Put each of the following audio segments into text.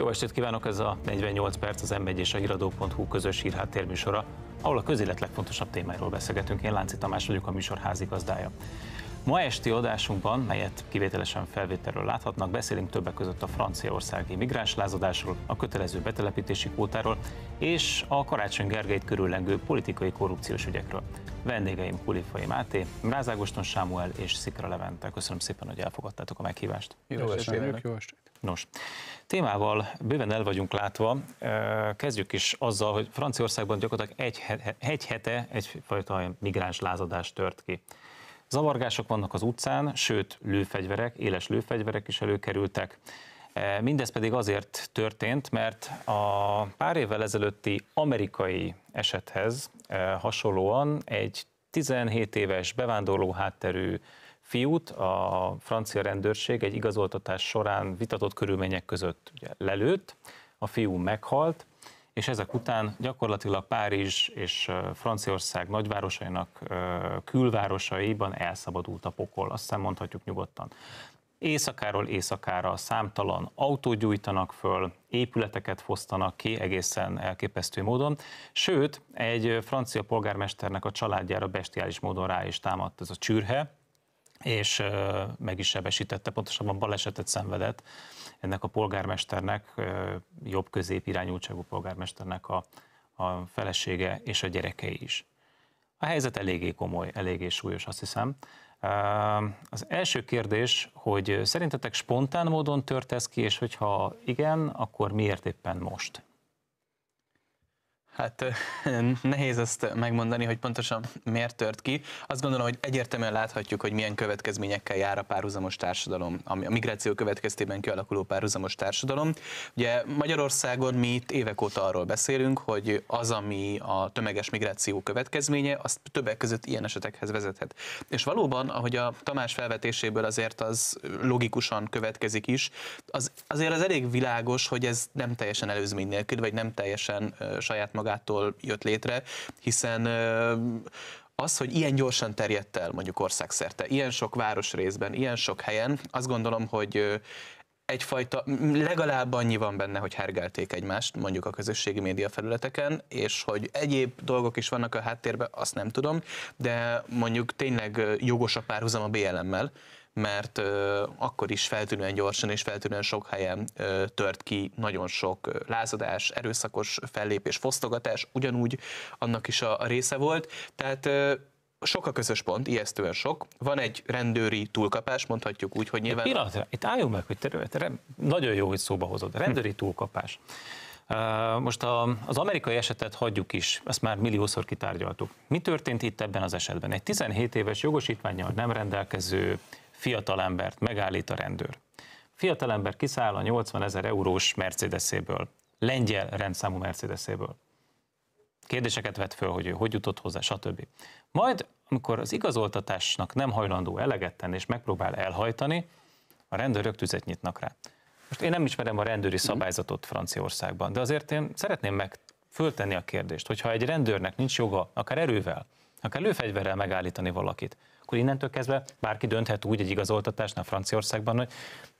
Jó estét kívánok, ez a 48 perc az M1 és a híradó.hu közös hírháttérműsora, ahol a közélet legfontosabb témáiról beszélgetünk. Én Lánci Tamás vagyok, a műsor házigazdája. Ma esti adásunkban, melyet kivételesen felvételről láthatnak, beszélünk többek között a franciaországi migráns a kötelező betelepítési kvótáról és a Karácsony Gergelyt körüllengő politikai korrupciós ügyekről. Vendégeim Kulifai Máté, Rázágoston Sámuel és Szikra Levente. Köszönöm szépen, hogy elfogadtátok a meghívást. Jó, jó Jó estét! Nos, témával bőven el vagyunk látva. Kezdjük is azzal, hogy Franciaországban gyakorlatilag egy, egy hete egyfajta migráns lázadás tört ki. Zavargások vannak az utcán, sőt lőfegyverek, éles lőfegyverek is előkerültek. Mindez pedig azért történt, mert a pár évvel ezelőtti amerikai esethez hasonlóan egy 17 éves bevándorló hátterű fiút a francia rendőrség egy igazoltatás során vitatott körülmények között ugye, lelőtt, a fiú meghalt, és ezek után gyakorlatilag Párizs és Franciaország nagyvárosainak külvárosaiban elszabadult a pokol, azt hiszem mondhatjuk nyugodtan. Éjszakáról éjszakára számtalan autó gyújtanak föl, épületeket fosztanak ki egészen elképesztő módon, sőt, egy francia polgármesternek a családjára bestiális módon rá is támadt ez a csürhe, és meg is sebesítette, pontosabban balesetet szenvedett ennek a polgármesternek, jobb közép irányultságú polgármesternek a, a felesége és a gyerekei is. A helyzet eléggé komoly, eléggé súlyos, azt hiszem. Az első kérdés, hogy szerintetek spontán módon tört ez ki, és hogyha igen, akkor miért éppen most? Hát nehéz ezt megmondani, hogy pontosan miért tört ki. Azt gondolom, hogy egyértelműen láthatjuk, hogy milyen következményekkel jár a párhuzamos társadalom, a migráció következtében kialakuló párhuzamos társadalom. Ugye Magyarországon mi itt évek óta arról beszélünk, hogy az, ami a tömeges migráció következménye, azt többek között ilyen esetekhez vezethet. És valóban, ahogy a Tamás felvetéséből azért az logikusan következik is, az, azért az elég világos, hogy ez nem teljesen előzmény nélkül, vagy nem teljesen saját magát magától jött létre, hiszen az, hogy ilyen gyorsan terjedt el mondjuk országszerte, ilyen sok városrészben, ilyen sok helyen, azt gondolom, hogy egyfajta, legalább annyi van benne, hogy hergelték egymást, mondjuk a közösségi média felületeken, és hogy egyéb dolgok is vannak a háttérben, azt nem tudom, de mondjuk tényleg jogos a párhuzam a BLM-mel, mert ö, akkor is feltűnően gyorsan és feltűnően sok helyen ö, tört ki nagyon sok lázadás, erőszakos fellépés, fosztogatás, ugyanúgy annak is a, a része volt. Tehát ö, sok a közös pont, ijesztően sok. Van egy rendőri túlkapás, mondhatjuk úgy, hogy nyilván... Egy pillanatra, itt álljunk meg, hogy terület, te, nagyon jó, hogy szóba hozod. Rendőri túlkapás. Most a, az amerikai esetet hagyjuk is, ezt már milliószor kitárgyaltuk. Mi történt itt ebben az esetben? Egy 17 éves jogosítványjal nem rendelkező fiatalembert megállít a rendőr. Fiatalember kiszáll a 80 ezer eurós Mercedeséből, lengyel rendszámú Mercedeséből. Kérdéseket vett föl, hogy ő hogy jutott hozzá, stb. Majd, amikor az igazoltatásnak nem hajlandó eleget tenni, és megpróbál elhajtani, a rendőrök tüzet nyitnak rá. Most én nem ismerem a rendőri mhm. szabályzatot Franciaországban, de azért én szeretném meg föltenni a kérdést, hogyha egy rendőrnek nincs joga, akár erővel, akár lőfegyverrel megállítani valakit, akkor innentől kezdve bárki dönthet úgy egy igazoltatásnál Franciaországban, hogy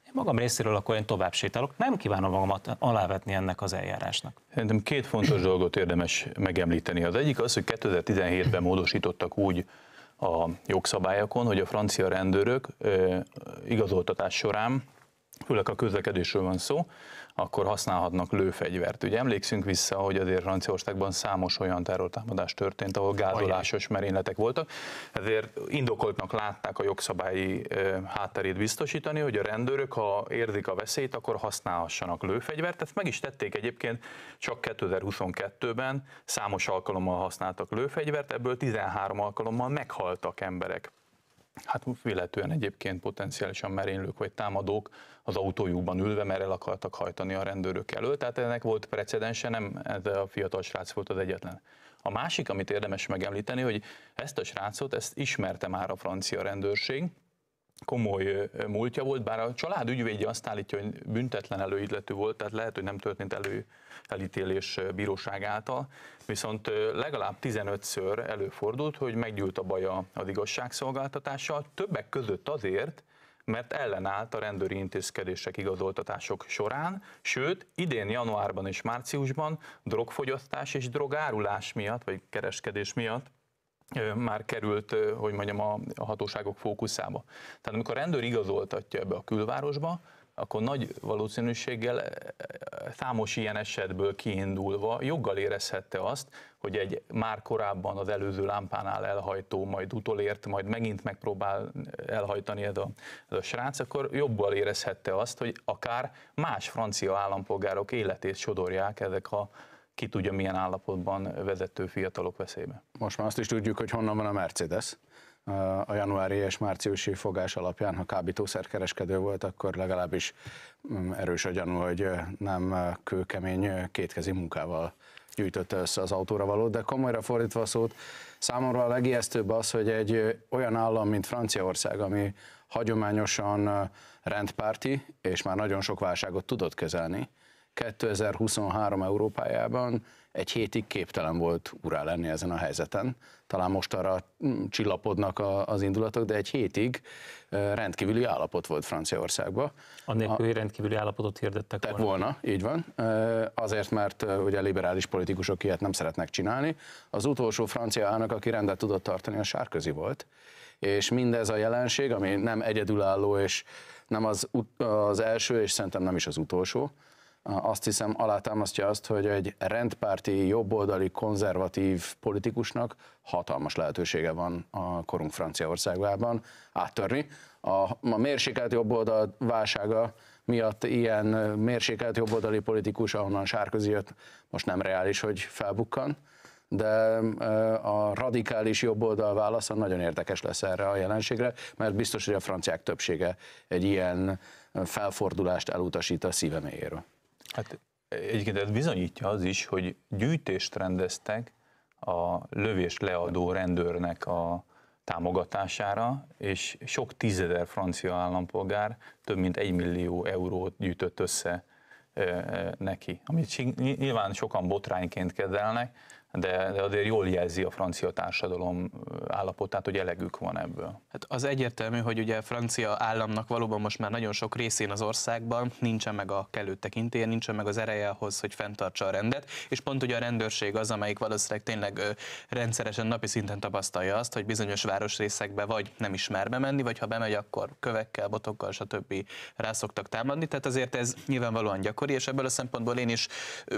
én magam részéről akkor én tovább sétálok, nem kívánom magamat alávetni ennek az eljárásnak. Szerintem két fontos dolgot érdemes megemlíteni. Az egyik az, hogy 2017-ben módosítottak úgy a jogszabályokon, hogy a francia rendőrök igazoltatás során, főleg a közlekedésről van szó, akkor használhatnak lőfegyvert. Ugye emlékszünk vissza, hogy azért Franciaországban számos olyan terrortámadás történt, ahol gázolásos merényletek voltak, ezért indokoltnak látták a jogszabályi hátterét biztosítani, hogy a rendőrök, ha érzik a veszélyt, akkor használhassanak lőfegyvert. Ezt meg is tették egyébként csak 2022-ben, számos alkalommal használtak lőfegyvert, ebből 13 alkalommal meghaltak emberek hát véletően egyébként potenciálisan merénylők vagy támadók az autójukban ülve, mert el akartak hajtani a rendőrök elől, tehát ennek volt precedense, nem ez a fiatal srác volt az egyetlen. A másik, amit érdemes megemlíteni, hogy ezt a srácot, ezt ismerte már a francia rendőrség, komoly múltja volt, bár a család ügyvédje azt állítja, hogy büntetlen előillető volt, tehát lehet, hogy nem történt elő elítélés bíróság által, viszont legalább 15-ször előfordult, hogy meggyűlt a baja az igazságszolgáltatással, többek között azért, mert ellenállt a rendőri intézkedések igazoltatások során, sőt, idén januárban és márciusban drogfogyasztás és drogárulás miatt, vagy kereskedés miatt már került, hogy mondjam, a hatóságok fókuszába. Tehát amikor a rendőr igazoltatja ebbe a külvárosba, akkor nagy valószínűséggel számos ilyen esetből kiindulva joggal érezhette azt, hogy egy már korábban az előző lámpánál elhajtó, majd utolért, majd megint megpróbál elhajtani ez a, ez a srác, akkor jobban érezhette azt, hogy akár más francia állampolgárok életét sodorják ezek a ki tudja milyen állapotban vezető fiatalok veszélybe. Most már azt is tudjuk, hogy honnan van a Mercedes. A januári és márciusi fogás alapján, ha kábítószerkereskedő volt, akkor legalábbis mm, erős a gyanú, hogy nem kőkemény kétkezi munkával gyűjtötte össze az autóra való, de komolyra fordítva a szót, számomra a legijesztőbb az, hogy egy olyan állam, mint Franciaország, ami hagyományosan rendpárti, és már nagyon sok válságot tudott kezelni, 2023 Európájában egy hétig képtelen volt urá lenni ezen a helyzeten. Talán most arra mm, csillapodnak a, az indulatok, de egy hétig rendkívüli állapot volt Franciaországban. A hogy rendkívüli állapotot hirdettek volna. volna. így van. Azért, mert ugye liberális politikusok ilyet nem szeretnek csinálni. Az utolsó francia állnak, aki rendet tudott tartani, a sárközi volt. És mindez a jelenség, ami nem egyedülálló, és nem az, az első, és szerintem nem is az utolsó, azt hiszem alátámasztja azt, hogy egy rendpárti, jobboldali, konzervatív politikusnak hatalmas lehetősége van a korunk Franciaországában áttörni. A, a mérsékelt jobboldal válsága miatt ilyen mérsékelt jobboldali politikus, ahonnan Sárközi jött, most nem reális, hogy felbukkan, de a radikális jobboldal válasza nagyon érdekes lesz erre a jelenségre, mert biztos, hogy a franciák többsége egy ilyen felfordulást elutasít a szíve Hát egyébként ez bizonyítja az is, hogy gyűjtést rendeztek a lövés leadó rendőrnek a támogatására, és sok tízezer francia állampolgár több mint egy millió eurót gyűjtött össze neki, amit nyilván sokan botrányként kezelnek, de, de azért jól jelzi a francia társadalom állapotát, hogy elegük van ebből. Hát az egyértelmű, hogy ugye a francia államnak valóban most már nagyon sok részén az országban nincsen meg a kellő tekintélye, nincsen meg az ereje ahhoz, hogy fenntartsa a rendet, és pont ugye a rendőrség az, amelyik valószínűleg tényleg rendszeresen napi szinten tapasztalja azt, hogy bizonyos városrészekbe vagy nem ismer bemenni, vagy ha bemegy, akkor kövekkel, botokkal, stb. rá szoktak támadni, tehát azért ez nyilvánvalóan gyakori, és ebből a szempontból én is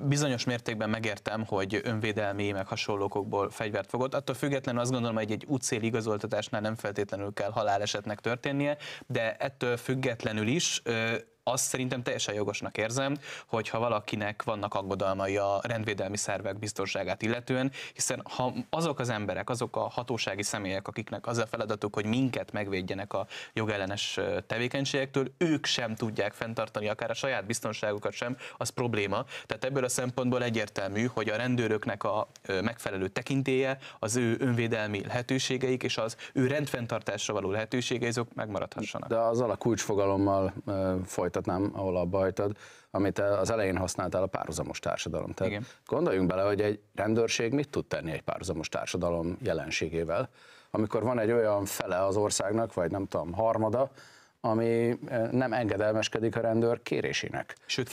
bizonyos mértékben megértem, hogy önvédelmi személy, meg hasonlókokból fegyvert fogott. Attól függetlenül azt gondolom, hogy egy útszél igazoltatásnál nem feltétlenül kell halálesetnek történnie, de ettől függetlenül is azt szerintem teljesen jogosnak érzem, hogy ha valakinek vannak aggodalmai a rendvédelmi szervek biztonságát illetően, hiszen ha azok az emberek, azok a hatósági személyek, akiknek az a feladatuk, hogy minket megvédjenek a jogellenes tevékenységektől, ők sem tudják fenntartani akár a saját biztonságukat sem, az probléma. Tehát ebből a szempontból egyértelmű, hogy a rendőröknek a megfelelő tekintéje, az ő önvédelmi lehetőségeik és az ő rendfenntartásra való lehetőségei, azok megmaradhassanak. De azzal a kulcsfogalommal foly folytatnám, ahol a bajtad, amit az elején használtál a párhuzamos társadalom. Tehát Igen. gondoljunk bele, hogy egy rendőrség mit tud tenni egy párhuzamos társadalom jelenségével, amikor van egy olyan fele az országnak, vagy nem tudom, harmada, ami eh, nem engedelmeskedik a rendőr kérésének. Sőt,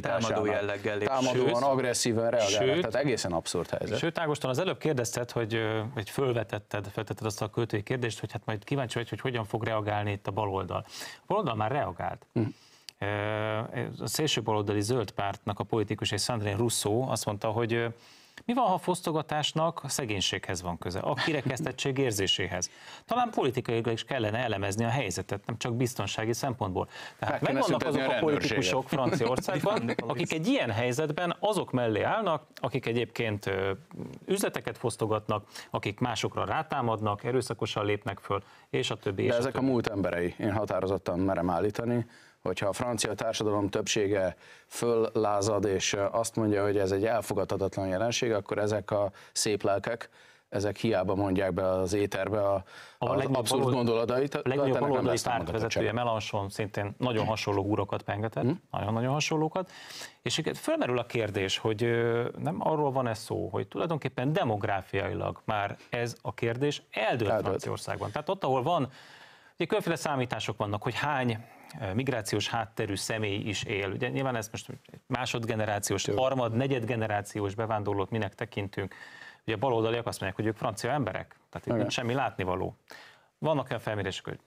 támadó jelleggel lép. Támadóan, sőt, agresszíven reagál. Sőt, tehát egészen abszurd helyzet. Sőt, Ágoston, az előbb kérdezted, hogy, eh, hogy fölvetetted, feltetted azt a költői kérdést, hogy hát majd kíváncsi vagy, hogy hogyan fog reagálni itt a baloldal. A baloldal már reagált. Hm a baloldali zöld pártnak a politikus egy Sandrine Rousseau azt mondta, hogy mi van, ha a fosztogatásnak a szegénységhez van köze, a kirekesztettség érzéséhez? Talán politikailag is kellene elemezni a helyzetet, nem csak biztonsági szempontból. Tehát hát megvannak azok a, a politikusok Franciaországban, akik egy ilyen helyzetben azok mellé állnak, akik egyébként üzleteket fosztogatnak, akik másokra rátámadnak, erőszakosan lépnek föl, és a többi. De és ezek a, többi. a múlt emberei, én határozottan merem állítani hogyha a francia társadalom többsége föllázad és azt mondja, hogy ez egy elfogadhatatlan jelenség, akkor ezek a szép lelkek, ezek hiába mondják be az éterbe a, a az abszolút való, gondolatait. A legnagyobb baloldali pártvezetője Melanson szintén nagyon hasonló úrokat pengetett, hm? nagyon nagyon hmm. hasonlókat, és itt fölmerül a kérdés, hogy nem arról van ez szó, hogy tulajdonképpen demográfiailag már ez a kérdés eldőlt Franciaországban. Tehát ott, ahol van, ugye különféle számítások vannak, hogy hány migrációs hátterű személy is él. Ugye nyilván ezt most másodgenerációs, harmad, negyedgenerációs bevándorlót minek tekintünk. Ugye a baloldaliak azt mondják, hogy ők francia emberek, tehát itt nincs semmi látnivaló. Vannak olyan felmérések, hogy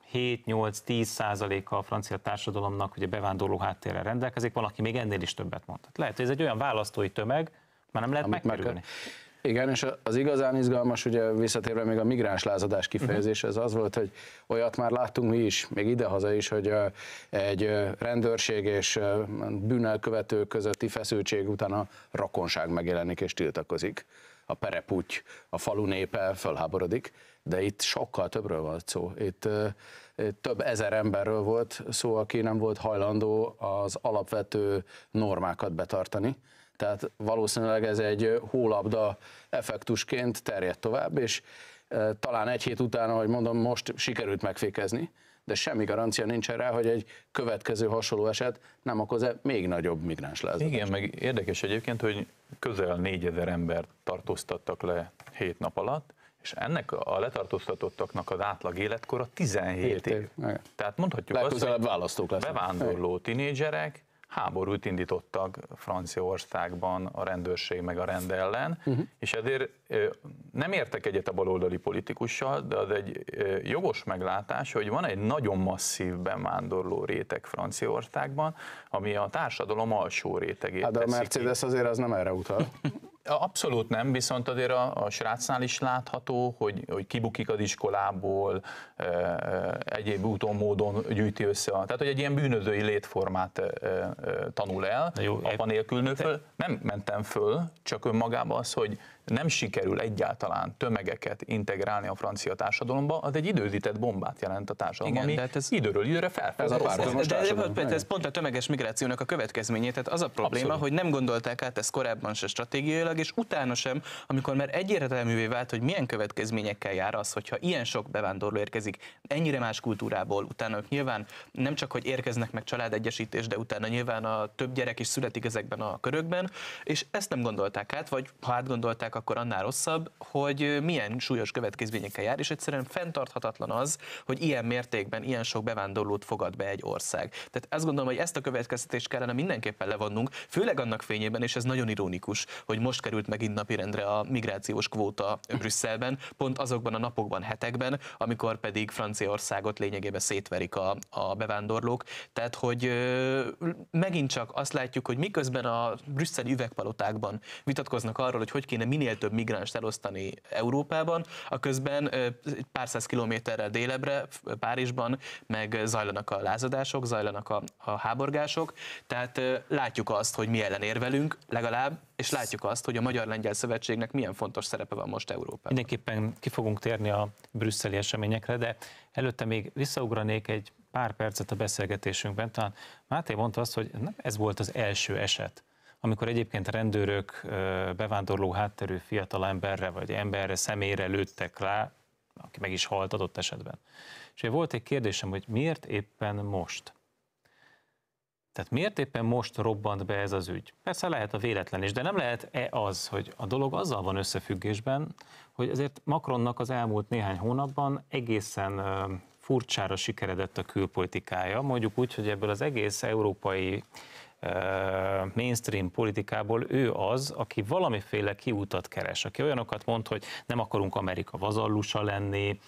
7-8-10 százaléka a francia társadalomnak ugye bevándorló háttérrel rendelkezik, van, aki még ennél is többet mond. lehet, hogy ez egy olyan választói tömeg, már nem lehet megkerülni. Meg igen, és az igazán izgalmas, ugye visszatérve még a migráns lázadás mhm. kifejezés, ez az volt, hogy olyat már láttunk mi is, még idehaza is, hogy egy rendőrség és bűnelkövető közötti feszültség után a rakonság megjelenik és tiltakozik. A pereputy, a falu népe fölháborodik, de itt sokkal többről volt szó. Itt több ezer emberről volt szó, aki nem volt hajlandó az alapvető normákat betartani tehát valószínűleg ez egy hólabda effektusként terjed tovább, és talán egy hét után, ahogy mondom, most sikerült megfékezni, de semmi garancia nincs rá, hogy egy következő hasonló eset nem okoz-e még nagyobb migráns lázadást. Igen, meg érdekes egyébként, hogy közel 4000 embert tartóztattak le hét nap alatt, és ennek a letartóztatottaknak az átlag életkora 17 év. év. Tehát mondhatjuk Legközelebb azt, hogy választók lesznek. bevándorló tinédzserek, háborút indítottak Franciaországban a rendőrség meg a rend ellen, uh-huh. és ezért nem értek egyet a baloldali politikussal, de az egy jogos meglátás, hogy van egy nagyon masszív bemándorló réteg Franciaországban, ami a társadalom alsó rétegét Hát de a Mercedes ki. azért az nem erre utal. Abszolút nem, viszont azért a, a srácnál is látható, hogy, hogy kibukik az iskolából, e, e, egyéb úton, módon gyűjti össze. A, tehát, hogy egy ilyen bűnözői létformát e, e, tanul el, jó, apa nélkül nő föl. Nem mentem föl, csak önmagában az, hogy nem sikerül egyáltalán tömegeket integrálni a francia társadalomba, az egy időzített bombát jelent a társadalomba, ami de hát ez, időről időre felfelé. de, de, de ez pont a tömeges migrációnak a következménye, tehát az a probléma, Abszolút. hogy nem gondolták át ezt korábban se stratégiailag, és utána sem, amikor már egyértelművé vált, hogy milyen következményekkel jár az, hogyha ilyen sok bevándorló érkezik, ennyire más kultúrából, utána ők nyilván nem csak, hogy érkeznek meg családegyesítés, de utána nyilván a több gyerek is születik ezekben a körökben, és ezt nem gondolták át, vagy ha átgondolták, csinálják, akkor annál rosszabb, hogy milyen súlyos következményekkel jár, és egyszerűen fenntarthatatlan az, hogy ilyen mértékben ilyen sok bevándorlót fogad be egy ország. Tehát azt gondolom, hogy ezt a következtetést kellene mindenképpen levonnunk, főleg annak fényében, és ez nagyon ironikus, hogy most került megint napirendre a migrációs kvóta Brüsszelben, pont azokban a napokban, hetekben, amikor pedig Franciaországot lényegében szétverik a, a bevándorlók. Tehát, hogy megint csak azt látjuk, hogy miközben a brüsszeli üvegpalotákban vitatkoznak arról, hogy hogy kéne minél minél több migráns elosztani Európában, a közben pár száz kilométerrel délebre, Párizsban meg zajlanak a lázadások, zajlanak a, a háborgások, tehát látjuk azt, hogy mi ellen érvelünk legalább, és látjuk azt, hogy a Magyar-Lengyel Szövetségnek milyen fontos szerepe van most Európában. Mindenképpen ki fogunk térni a brüsszeli eseményekre, de előtte még visszaugranék egy pár percet a beszélgetésünkben. Talán Máté mondta azt, hogy ez volt az első eset, amikor egyébként rendőrök bevándorló hátterű fiatal emberre vagy emberre, személyre lőttek rá, aki meg is halt adott esetben. És volt egy kérdésem, hogy miért éppen most? Tehát miért éppen most robbant be ez az ügy? Persze lehet a véletlen is, de nem lehet-e az, hogy a dolog azzal van összefüggésben, hogy azért Macronnak az elmúlt néhány hónapban egészen furcsára sikeredett a külpolitikája, mondjuk úgy, hogy ebből az egész európai mainstream politikából ő az, aki valamiféle kiútat keres, aki olyanokat mond, hogy nem akarunk Amerika vazallusa lenni,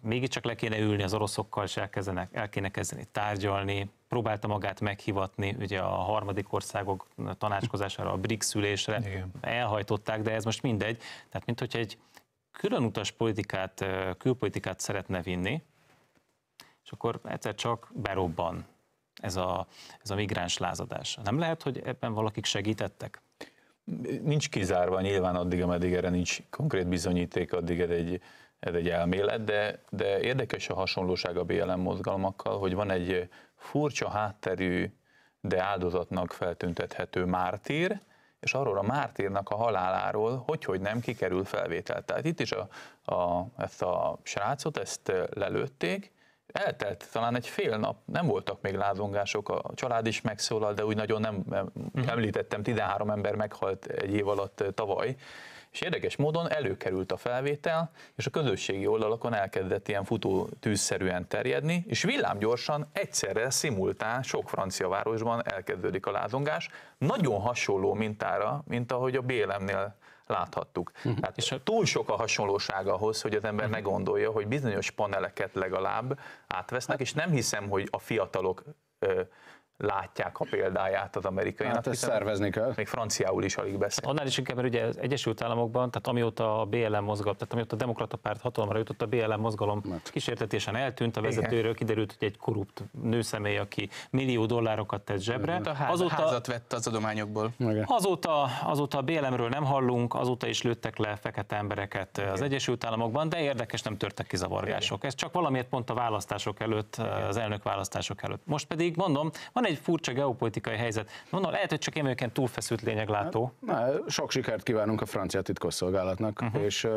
mégiscsak le kéne ülni az oroszokkal, és kezdenek, el kéne kezdeni tárgyalni, próbálta magát meghivatni ugye a harmadik országok tanácskozására, a BRICS ülésre, Igen. elhajtották, de ez most mindegy, tehát mint hogy egy különutas politikát, külpolitikát szeretne vinni, és akkor egyszer csak berobban ez a, ez a migráns lázadás. Nem lehet, hogy ebben valakik segítettek? Nincs kizárva, nyilván addig, ameddig erre nincs konkrét bizonyíték, addig ez egy, ez egy elmélet, de, de érdekes a hasonlóság a BLM mozgalmakkal, hogy van egy furcsa hátterű, de áldozatnak feltüntethető mártír, és arról a mártírnak a haláláról, hogy, hogy nem kikerül felvétel. Tehát itt is a, a, ezt a srácot, ezt lelőtték, eltelt talán egy fél nap, nem voltak még lázongások, a család is megszólalt, de úgy nagyon nem mhm. említettem, 13 ember meghalt egy év alatt tavaly, és érdekes módon előkerült a felvétel, és a közösségi oldalakon elkezdett ilyen futó tűzszerűen terjedni, és villámgyorsan egyszerre szimultán sok francia városban elkezdődik a lázongás, nagyon hasonló mintára, mint ahogy a bélemnél láthattuk. Uh-huh. Tehát és túl sok a hasonlóság ahhoz, hogy az ember uh-huh. ne gondolja, hogy bizonyos paneleket legalább átvesznek, hát. és nem hiszem, hogy a fiatalok ö, látják a példáját az Amerikai Hát ezt szervezni kell. Még franciául is alig beszél. Annál is inkább, mert ugye az Egyesült Államokban, tehát amióta a BLM mozgalom, tehát amióta a demokrata párt hatalomra jutott, a BLM mozgalom Mert. kísértetésen eltűnt, a vezetőről Igen. kiderült, hogy egy korrupt nőszemély, aki millió dollárokat tett zsebre. Hát a ház, azóta, házat vett az adományokból. Azóta, azóta a BLM-ről nem hallunk, azóta is lőttek le fekete embereket Igen. az Egyesült Államokban, de érdekes, nem törtek ki zavargások. Igen. Ez csak valamiért pont a választások előtt, Igen. az elnök választások előtt. Most pedig mondom, van egy furcsa geopolitikai helyzet. Mondom, lehet, hogy csak én vagyok túlfeszült lényeglátó. Hát, na, sok sikert kívánunk a francia titkosszolgálatnak, uh-huh. és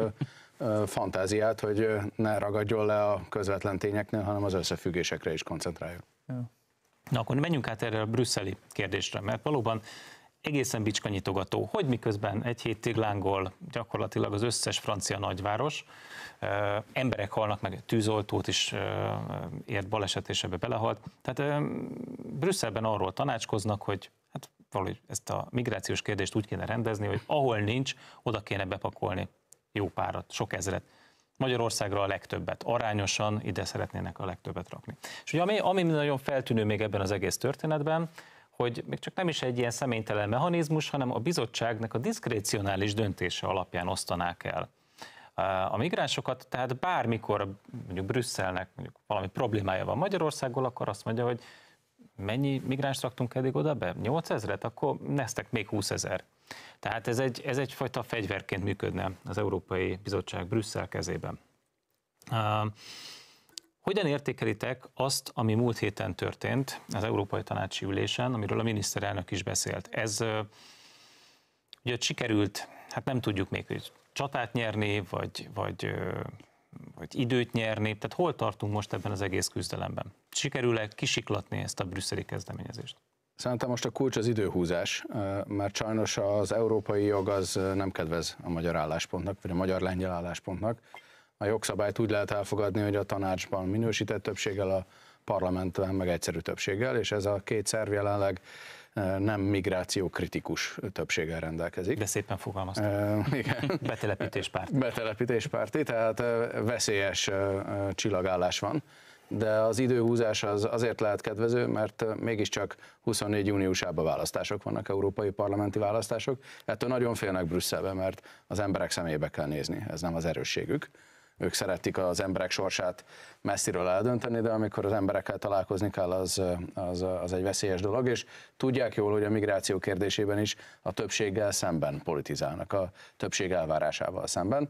fantáziát, hogy ne ragadjon le a közvetlen tényeknél, hanem az összefüggésekre is koncentráljon. Na akkor menjünk át erre a brüsszeli kérdésre, mert valóban egészen bicskanyitogató, hogy miközben egy hétig lángol gyakorlatilag az összes francia nagyváros, emberek halnak meg, tűzoltót is ért baleset, és ebbe belehalt. Tehát Brüsszelben arról tanácskoznak, hogy hát valahogy ezt a migrációs kérdést úgy kéne rendezni, hogy ahol nincs, oda kéne bepakolni jó párat, sok ezret. Magyarországra a legtöbbet, arányosan ide szeretnének a legtöbbet rakni. És ugye ami, ami nagyon feltűnő még ebben az egész történetben, hogy még csak nem is egy ilyen személytelen mechanizmus, hanem a bizottságnak a diszkrécionális döntése alapján osztanák el a migránsokat, tehát bármikor mondjuk Brüsszelnek mondjuk valami problémája van Magyarországgal, akkor azt mondja, hogy mennyi migráns raktunk eddig oda be? 8 ezeret? Akkor neztek még 20 ezer. Tehát ez, egy, ez egyfajta fegyverként működne az Európai Bizottság Brüsszel kezében. Uh, hogyan értékelitek azt, ami múlt héten történt az Európai Tanácsi Ülésen, amiről a miniszterelnök is beszélt? Ez uh, ugye sikerült, hát nem tudjuk még, hogy csatát nyerni, vagy, vagy, vagy időt nyerni? Tehát hol tartunk most ebben az egész küzdelemben? Sikerül-e kisiklatni ezt a brüsszeli kezdeményezést? Szerintem most a kulcs az időhúzás, mert sajnos az európai jog az nem kedvez a magyar álláspontnak, vagy a magyar-lengyel álláspontnak. A jogszabályt úgy lehet elfogadni, hogy a tanácsban minősített többséggel, a parlamentben meg egyszerű többséggel, és ez a két szerv jelenleg nem migráció kritikus többséggel rendelkezik. De szépen fogalmaztam. igen. Betelepítéspárti. Betelepítéspárti, tehát veszélyes csillagállás van de az időhúzás az azért lehet kedvező, mert mégiscsak 24 júniusában választások vannak, európai parlamenti választások. Ettől nagyon félnek Brüsszelbe, mert az emberek szemébe kell nézni, ez nem az erősségük ők szeretik az emberek sorsát messziről eldönteni, de amikor az emberekkel találkozni kell, az, az, az egy veszélyes dolog, és tudják jól, hogy a migráció kérdésében is a többséggel szemben politizálnak, a többség elvárásával szemben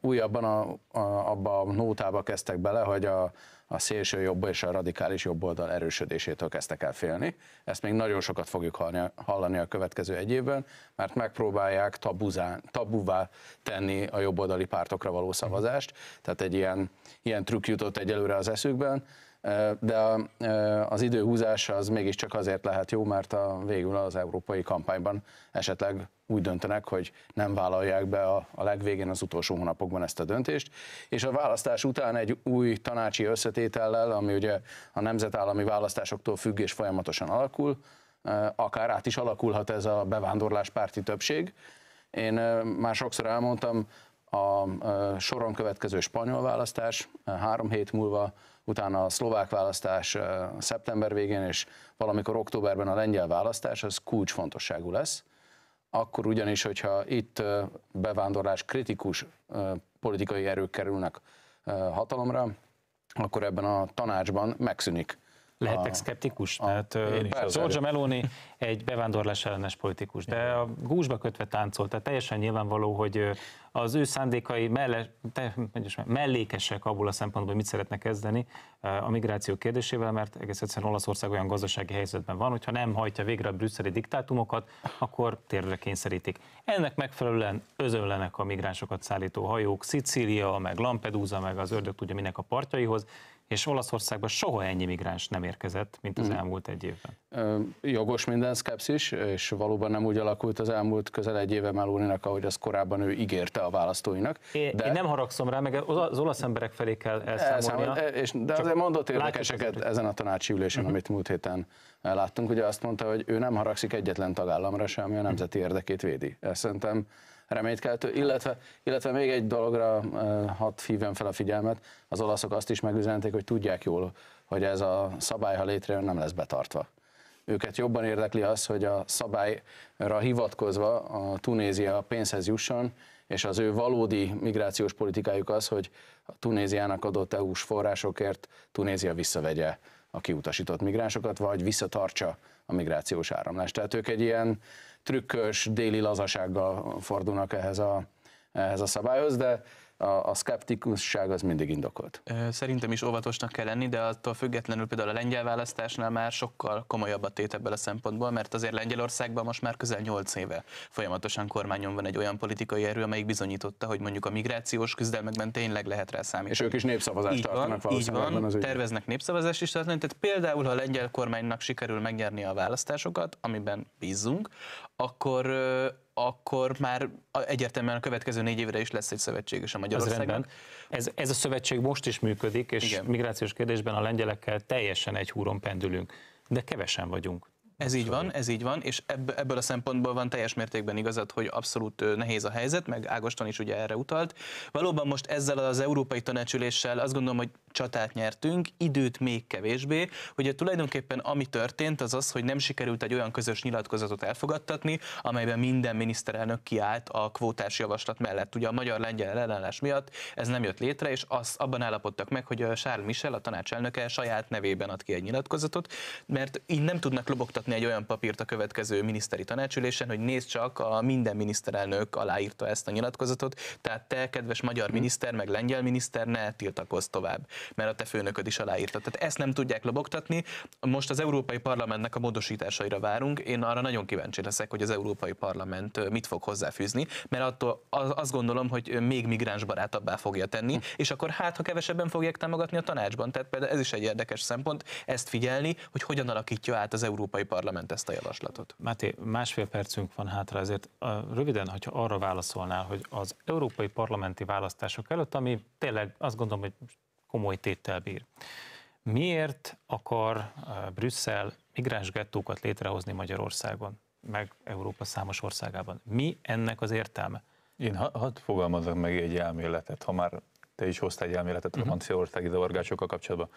újabban a, a, abba a nótába kezdtek bele, hogy a, a szélső jobb és a radikális jobb oldal erősödésétől kezdtek el félni. Ezt még nagyon sokat fogjuk hallani, hallani a következő egy évben, mert megpróbálják tabuzán, tabuvá tenni a jobboldali pártokra való szavazást. Tehát egy ilyen, ilyen trükk jutott egyelőre az eszükben, de az időhúzása az mégiscsak azért lehet jó, mert a, végül az európai kampányban esetleg úgy döntenek, hogy nem vállalják be a, a legvégén az utolsó hónapokban ezt a döntést, és a választás után egy új tanácsi összetétellel, ami ugye a nemzetállami választásoktól függ és folyamatosan alakul, akár át is alakulhat ez a bevándorlás párti többség. Én már sokszor elmondtam, a soron következő spanyol választás három hét múlva, utána a szlovák választás szeptember végén, és valamikor októberben a lengyel választás, az kulcsfontosságú lesz. Akkor ugyanis, hogyha itt bevándorlás kritikus politikai erők kerülnek hatalomra, akkor ebben a tanácsban megszűnik Lehetek szkeptikus, a, mert Giorgia Meloni egy bevándorlás ellenes politikus, de a gúzsba kötve táncolt, tehát teljesen nyilvánvaló, hogy az ő szándékai melle, te, mellékesek abból a szempontból, hogy mit szeretne kezdeni a migráció kérdésével, mert egész egyszerűen Olaszország olyan gazdasági helyzetben van, hogyha nem hajtja végre a brüsszeli diktátumokat, akkor térre kényszerítik. Ennek megfelelően özönlenek a migránsokat szállító hajók, Szicília, meg Lampedusa, meg az ördög tudja minek a partjaihoz, és olaszországban soha ennyi migráns nem érkezett, mint az hmm. elmúlt egy évben. jogos minden szkepszis, és valóban nem úgy alakult az elmúlt közel egy éve Melóninak, ahogy az korábban ő ígérte a választóinak. É, de... Én nem haragszom rá, meg az olasz emberek felé kell elszámolni. E, és, de azért mondott érdekeseket az ezen a tanácsi ülésen, uh-huh. amit múlt héten láttunk. Ugye azt mondta, hogy ő nem haragszik egyetlen tagállamra sem, ami a nemzeti érdekét védi. Ezt szerintem reménykeltő, illetve, illetve még egy dologra eh, hat hívjam fel a figyelmet, az olaszok azt is megüzenték, hogy tudják jól, hogy ez a szabály, ha létrejön, nem lesz betartva. Őket jobban érdekli az, hogy a szabályra hivatkozva a Tunézia pénzhez jusson, és az ő valódi migrációs politikájuk az, hogy a Tunéziának adott EU-s forrásokért Tunézia visszavegye a kiutasított migránsokat, vagy visszatartsa a migrációs áramlást. Tehát ők egy ilyen trükkös, déli lazasággal fordulnak ehhez a, ehhez a szabályhoz, de a, a szkeptikusság az mindig indokolt. Szerintem is óvatosnak kell lenni, de attól függetlenül például a lengyel választásnál már sokkal komolyabb a tét ebből a szempontból, mert azért Lengyelországban most már közel 8 éve folyamatosan kormányon van egy olyan politikai erő, amelyik bizonyította, hogy mondjuk a migrációs küzdelmekben tényleg lehet rá számítani. És ők is népszavazást így tartanak van, Így van, az terveznek népszavazást is tartani, tehát például, ha a lengyel kormánynak sikerül megnyerni a választásokat, amiben bízunk, akkor, akkor már egyértelműen a következő négy évre is lesz egy szövetséges a Magyarországon. Ez, ez a szövetség most is működik, és Igen. migrációs kérdésben a lengyelekkel teljesen egy húron pendülünk, de kevesen vagyunk. Ez így van, ez így van, és ebb, ebből a szempontból van teljes mértékben igazad, hogy abszolút nehéz a helyzet, meg Ágoston is ugye erre utalt. Valóban most ezzel az európai tanácsüléssel azt gondolom, hogy csatát nyertünk, időt még kevésbé. Ugye tulajdonképpen ami történt, az az, hogy nem sikerült egy olyan közös nyilatkozatot elfogadtatni, amelyben minden miniszterelnök kiállt a kvótás javaslat mellett. Ugye a magyar-lengyel ellenállás miatt ez nem jött létre, és az, abban állapodtak meg, hogy Charles Michel, a tanácselnöke saját nevében ad ki egy nyilatkozatot, mert így nem tudnak lobogtatni kötni egy olyan papírt a következő miniszteri tanácsülésen, hogy nézd csak, a minden miniszterelnök aláírta ezt a nyilatkozatot, tehát te, kedves magyar miniszter, meg lengyel miniszter, ne tiltakozz tovább, mert a te főnököd is aláírta. Tehát ezt nem tudják lobogtatni. Most az Európai Parlamentnek a módosításaira várunk. Én arra nagyon kíváncsi leszek, hogy az Európai Parlament mit fog hozzáfűzni, mert attól azt gondolom, hogy még migránsbarátabbá fogja tenni, és akkor hát, ha kevesebben fogják támogatni a tanácsban. Tehát például ez is egy érdekes szempont, ezt figyelni, hogy hogyan alakítja át az Európai Parlament parlament ezt a javaslatot? Máté, másfél percünk van hátra, ezért röviden, hogyha arra válaszolnál, hogy az európai parlamenti választások előtt, ami tényleg azt gondolom, hogy komoly téttel bír. Miért akar Brüsszel migráns gettókat létrehozni Magyarországon, meg Európa számos országában? Mi ennek az értelme? Én hadd fogalmazok meg egy elméletet, ha már te is hoztál egy elméletet a mhm. franciaországi zavargásokkal kapcsolatban.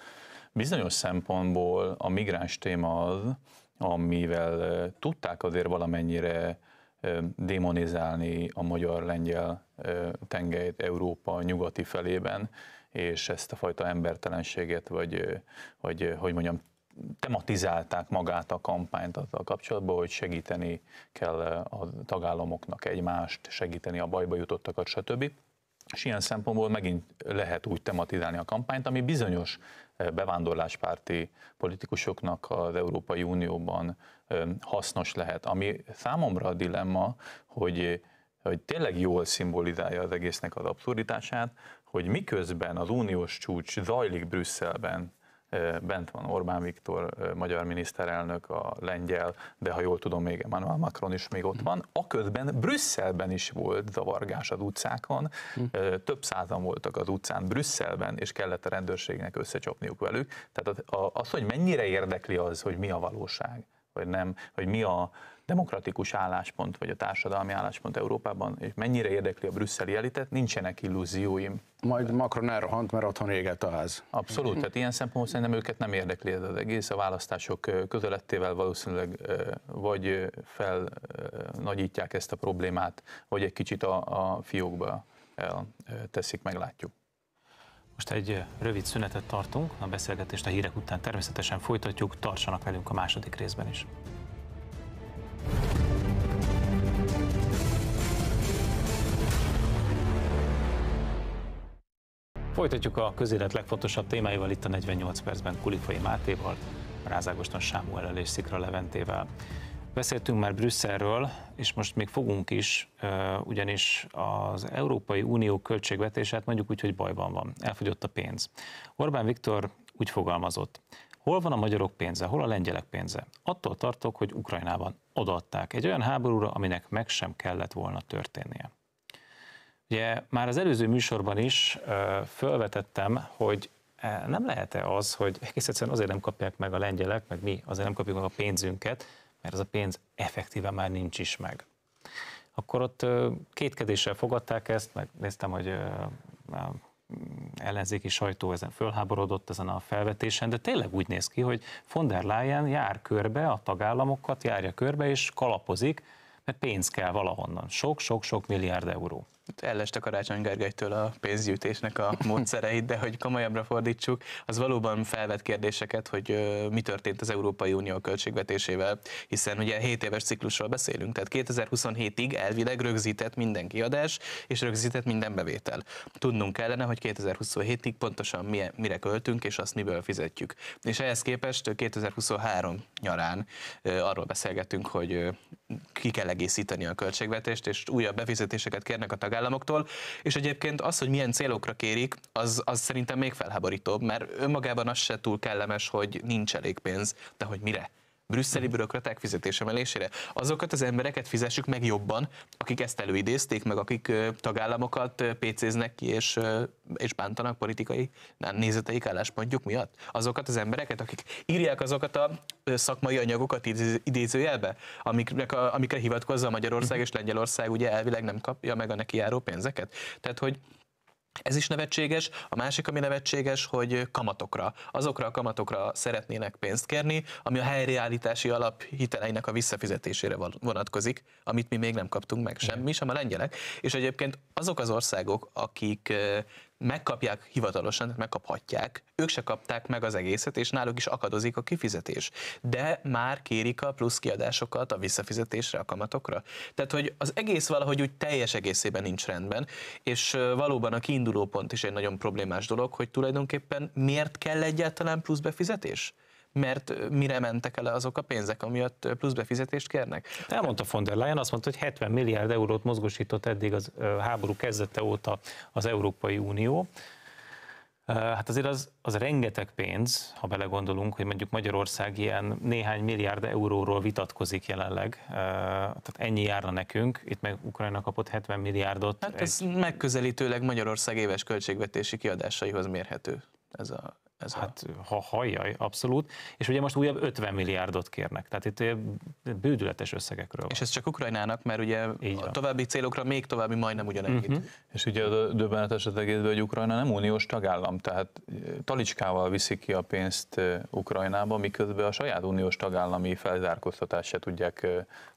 Bizonyos szempontból a migráns téma az, amivel tudták azért valamennyire démonizálni a magyar-lengyel tengelyt Európa nyugati felében, és ezt a fajta embertelenséget, vagy, vagy hogy mondjam, tematizálták magát a kampányt azzal kapcsolatban, hogy segíteni kell a tagállamoknak egymást, segíteni a bajba jutottakat, stb. És ilyen szempontból megint lehet úgy tematizálni a kampányt, ami bizonyos bevándorláspárti politikusoknak az Európai Unióban hasznos lehet. Ami számomra a dilemma, hogy, hogy tényleg jól szimbolizálja az egésznek az abszurditását, hogy miközben az uniós csúcs zajlik Brüsszelben, bent van Orbán Viktor, magyar miniszterelnök, a lengyel, de ha jól tudom, még Emmanuel Macron is még ott hm. van. A közben Brüsszelben is volt zavargás az utcákon, hm. több százan voltak az utcán Brüsszelben, és kellett a rendőrségnek összecsapniuk velük. Tehát az, hogy mennyire érdekli az, hogy mi a valóság, vagy nem, hogy mi a, demokratikus álláspont, vagy a társadalmi álláspont Európában, és mennyire érdekli a brüsszeli elitet, nincsenek illúzióim. Majd Macron elrohant, mert otthon égett a ház. Abszolút, tehát ilyen szempontból szerintem őket nem érdekli ez az egész. A választások közelettével valószínűleg vagy felnagyítják ezt a problémát, vagy egy kicsit a, a fiókba el, teszik, meglátjuk. Most egy rövid szünetet tartunk, a beszélgetést a hírek után természetesen folytatjuk, tartsanak velünk a második részben is. Folytatjuk a közélet legfontosabb témáival itt a 48 percben Kulifai Mátéval, Rázágoston Sámuellel és Szikra Leventével. Beszéltünk már Brüsszelről, és most még fogunk is, ugyanis az Európai Unió költségvetését mondjuk úgy, hogy bajban van, elfogyott a pénz. Orbán Viktor úgy fogalmazott, hol van a magyarok pénze, hol a lengyelek pénze. Attól tartok, hogy Ukrajnában odaadták egy olyan háborúra, aminek meg sem kellett volna történnie. Ugye már az előző műsorban is felvetettem, hogy e, nem lehet-e az, hogy egész egyszerűen azért nem kapják meg a lengyelek, meg mi azért nem kapjuk meg a pénzünket, mert az a pénz effektíve már nincs is meg. Akkor ott kétkedéssel fogadták ezt, meg néztem, hogy ellenzéki sajtó ezen fölháborodott ezen a felvetésen, de tényleg úgy néz ki, hogy von der Leyen jár körbe, a tagállamokat járja körbe, és kalapozik, mert pénz kell valahonnan. Sok-sok-sok milliárd euró ellest a Karácsony Gergelytől a pénzgyűjtésnek a módszereit, de hogy komolyabbra fordítsuk, az valóban felvet kérdéseket, hogy mi történt az Európai Unió költségvetésével, hiszen ugye 7 éves ciklusról beszélünk, tehát 2027-ig elvileg rögzített minden kiadás és rögzített minden bevétel. Tudnunk kellene, hogy 2027-ig pontosan mire költünk és azt miből fizetjük. És ehhez képest 2023 nyarán arról beszélgetünk, hogy ki kell egészíteni a költségvetést, és újabb befizetéseket kérnek a tag tagállamoktól, és egyébként az, hogy milyen célokra kérik, az, az szerintem még felháborítóbb, mert önmagában az se túl kellemes, hogy nincs elég pénz, de hogy mire? brüsszeli bürokraták fizetésemelésére. Azokat az embereket fizessük meg jobban, akik ezt előidézték, meg akik tagállamokat pécéznek ki és, és bántanak politikai nézeteik, álláspontjuk miatt. Azokat az embereket, akik írják azokat a szakmai anyagokat idézőjelbe, amiknek a, amikre hivatkozza Magyarország mhm. és Lengyelország ugye elvileg nem kapja meg a neki járó pénzeket. Tehát, hogy ez is nevetséges. A másik, ami nevetséges, hogy kamatokra. Azokra a kamatokra szeretnének pénzt kérni, ami a helyreállítási alap hiteleinek a visszafizetésére vonatkozik, amit mi még nem kaptunk meg semmi, sem a lengyelek. És egyébként azok az országok, akik megkapják hivatalosan, megkaphatják. Ők se kapták meg az egészet, és náluk is akadozik a kifizetés. De már kérik a plusz kiadásokat a visszafizetésre, a kamatokra. Tehát, hogy az egész valahogy úgy teljes egészében nincs rendben, és valóban a kiinduló pont is egy nagyon problémás dolog, hogy tulajdonképpen miért kell egyáltalán plusz befizetés? mert mire mentek el azok a pénzek, amiatt plusz befizetést kérnek? Elmondta von der Leyen, azt mondta, hogy 70 milliárd eurót mozgosított eddig az háború kezdete óta az Európai Unió. Hát azért az, az rengeteg pénz, ha belegondolunk, hogy mondjuk Magyarország ilyen néhány milliárd euróról vitatkozik jelenleg, tehát ennyi járna nekünk, itt meg Ukrajna kapott 70 milliárdot. Hát ez egy... megközelítőleg Magyarország éves költségvetési kiadásaihoz mérhető ez a ez hát a... ha hajjaj, abszolút. És ugye most újabb 50 milliárdot kérnek, tehát itt eh, bődületes összegekről. Van. És ez csak Ukrajnának, mert ugye a további célokra még további majdnem ugyanennyit. Uh-huh. És ugye a döbbenetes az egészben, hogy Ukrajna nem uniós tagállam, tehát eh, talicskával viszik ki a pénzt eh, Ukrajnába, miközben a saját uniós tagállami felzárkóztatást se tudják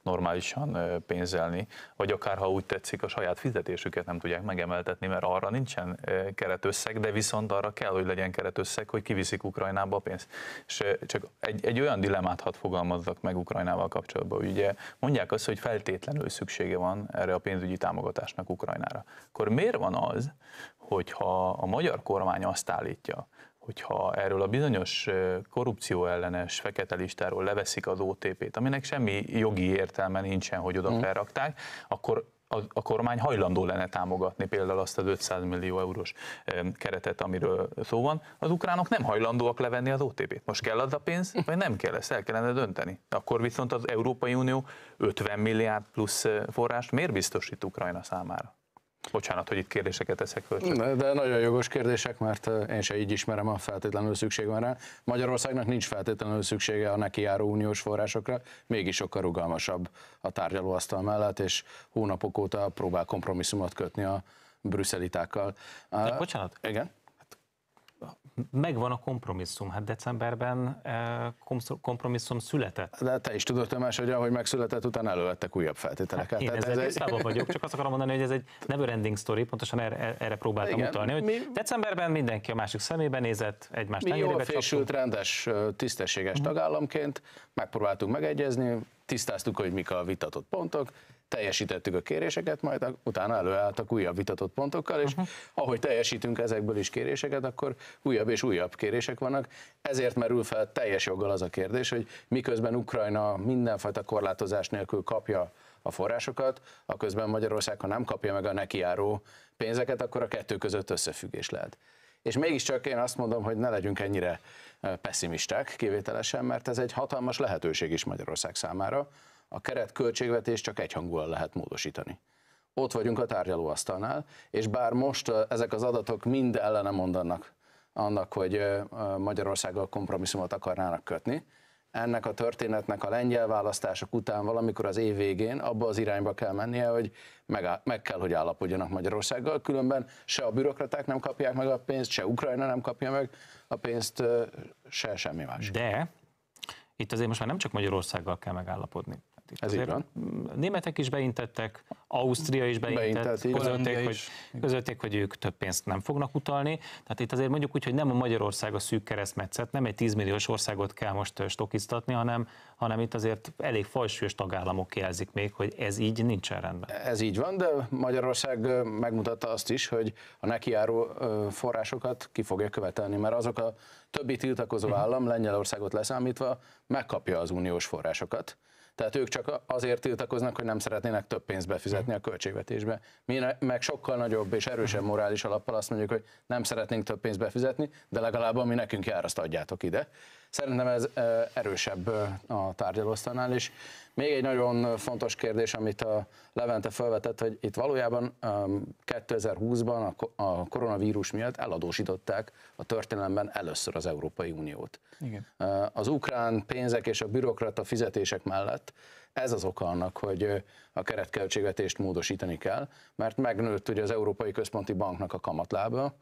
normálisan pénzelni, vagy akár ha úgy tetszik, a saját fizetésüket nem tudják megemeltetni, mert arra nincsen keretösszeg, de viszont arra kell, hogy legyen keretösszeg, hogy kiviszik Ukrajnába a pénzt. És csak egy, egy olyan dilemmát hadd fogalmazzak meg Ukrajnával kapcsolatban. Ugye mondják azt, hogy feltétlenül szüksége van erre a pénzügyi támogatásnak Ukrajnára. Akkor miért van az, hogyha a magyar kormány azt állítja, hogyha erről a bizonyos korrupció ellenes fekete listáról leveszik az OTP-t, aminek semmi jogi értelme nincsen, hogy oda mhm. felrakták, akkor a, a kormány hajlandó lenne támogatni például azt az 500 millió eurós keretet, amiről szó van, az ukránok nem hajlandóak levenni az OTP-t. Most kell az a pénz, vagy nem kell ezt, el kellene dönteni. Akkor viszont az Európai Unió 50 milliárd plusz eh, forrást miért biztosít Ukrajna számára? Bocsánat, hogy itt kérdéseket teszek föl. Csak. De nagyon jogos kérdések, mert én se így ismerem, a feltétlenül szükség van rá. Magyarországnak nincs feltétlenül szüksége a neki járó uniós forrásokra, mégis sokkal rugalmasabb a tárgyalóasztal mellett, és hónapok óta próbál kompromisszumot kötni a brüsszelitákkal. De, bocsánat, igen? megvan a kompromisszum. Hát decemberben eh, kompromisszum született. De te is tudod, Tamás, hogy ahogy megszületett, utána elővettek újabb feltételeket. Hát én ezzel ez egy... vagyok, csak azt akarom mondani, hogy ez egy never ending story, pontosan erre, erre próbáltam Igen, utalni, hogy mi... decemberben mindenki a másik szemébe nézett, egymást Mi jól fésült, rendes, tisztességes mhm. tagállamként megpróbáltunk megegyezni, tisztáztuk, hogy mik a vitatott pontok, teljesítettük a kéréseket, majd utána előálltak újabb vitatott pontokkal, és uh-huh. ahogy teljesítünk ezekből is kéréseket, akkor újabb és újabb kérések vannak. Ezért merül fel teljes joggal az a kérdés, hogy miközben Ukrajna mindenfajta korlátozás nélkül kapja a forrásokat, a közben Magyarország, ha nem kapja meg a nekiáró pénzeket, akkor a kettő között összefüggés lehet. És mégiscsak én azt mondom, hogy ne legyünk ennyire pessimisták kivételesen, mert ez egy hatalmas lehetőség is Magyarország számára, a keret költségvetés csak egyhangúan lehet módosítani. Ott vagyunk a tárgyalóasztalnál, és bár most ezek az adatok mind ellene mondanak annak, hogy Magyarországgal kompromisszumot akarnának kötni, ennek a történetnek a lengyel választások után valamikor az év végén abba az irányba kell mennie, hogy meg, meg kell, hogy állapodjanak Magyarországgal, különben se a bürokraták nem kapják meg a pénzt, se Ukrajna nem kapja meg a pénzt, se semmi más. De itt azért most már nem csak Magyarországgal kell megállapodni, tehát Itt Ez így van. Németek is beintettek, Ausztria is beintett, beintett közölték, hogy, közölték, hogy ők több pénzt nem fognak utalni. Tehát itt azért mondjuk úgy, hogy nem a Magyarország a szűk keresztmetszet, nem egy 10 milliós országot kell most stokiztatni, hanem, hanem itt azért elég fajsúlyos tagállamok jelzik még, hogy ez így nincsen rendben. Ez így van, de Magyarország megmutatta azt is, hogy a nekiáró forrásokat ki fogja követelni, mert azok a többi tiltakozó mhm. állam, Lengyelországot leszámítva, megkapja az uniós forrásokat. Tehát ők csak azért tiltakoznak, hogy nem szeretnének több pénzt befizetni a költségvetésbe. Mi meg sokkal nagyobb és erősebb morális alappal azt mondjuk, hogy nem szeretnénk több pénzt befizetni, de legalább ami nekünk jár, azt adjátok ide. Szerintem ez erősebb a tárgyalóasztalnál, is. még egy nagyon fontos kérdés, amit a Levente felvetett, hogy itt valójában 2020-ban a koronavírus miatt eladósították a történelemben először az Európai Uniót. Igen. Az ukrán pénzek és a bürokrata fizetések mellett ez az oka annak, hogy a keretköltségvetést módosítani kell, mert megnőtt ugye az Európai Központi Banknak a kamatlába,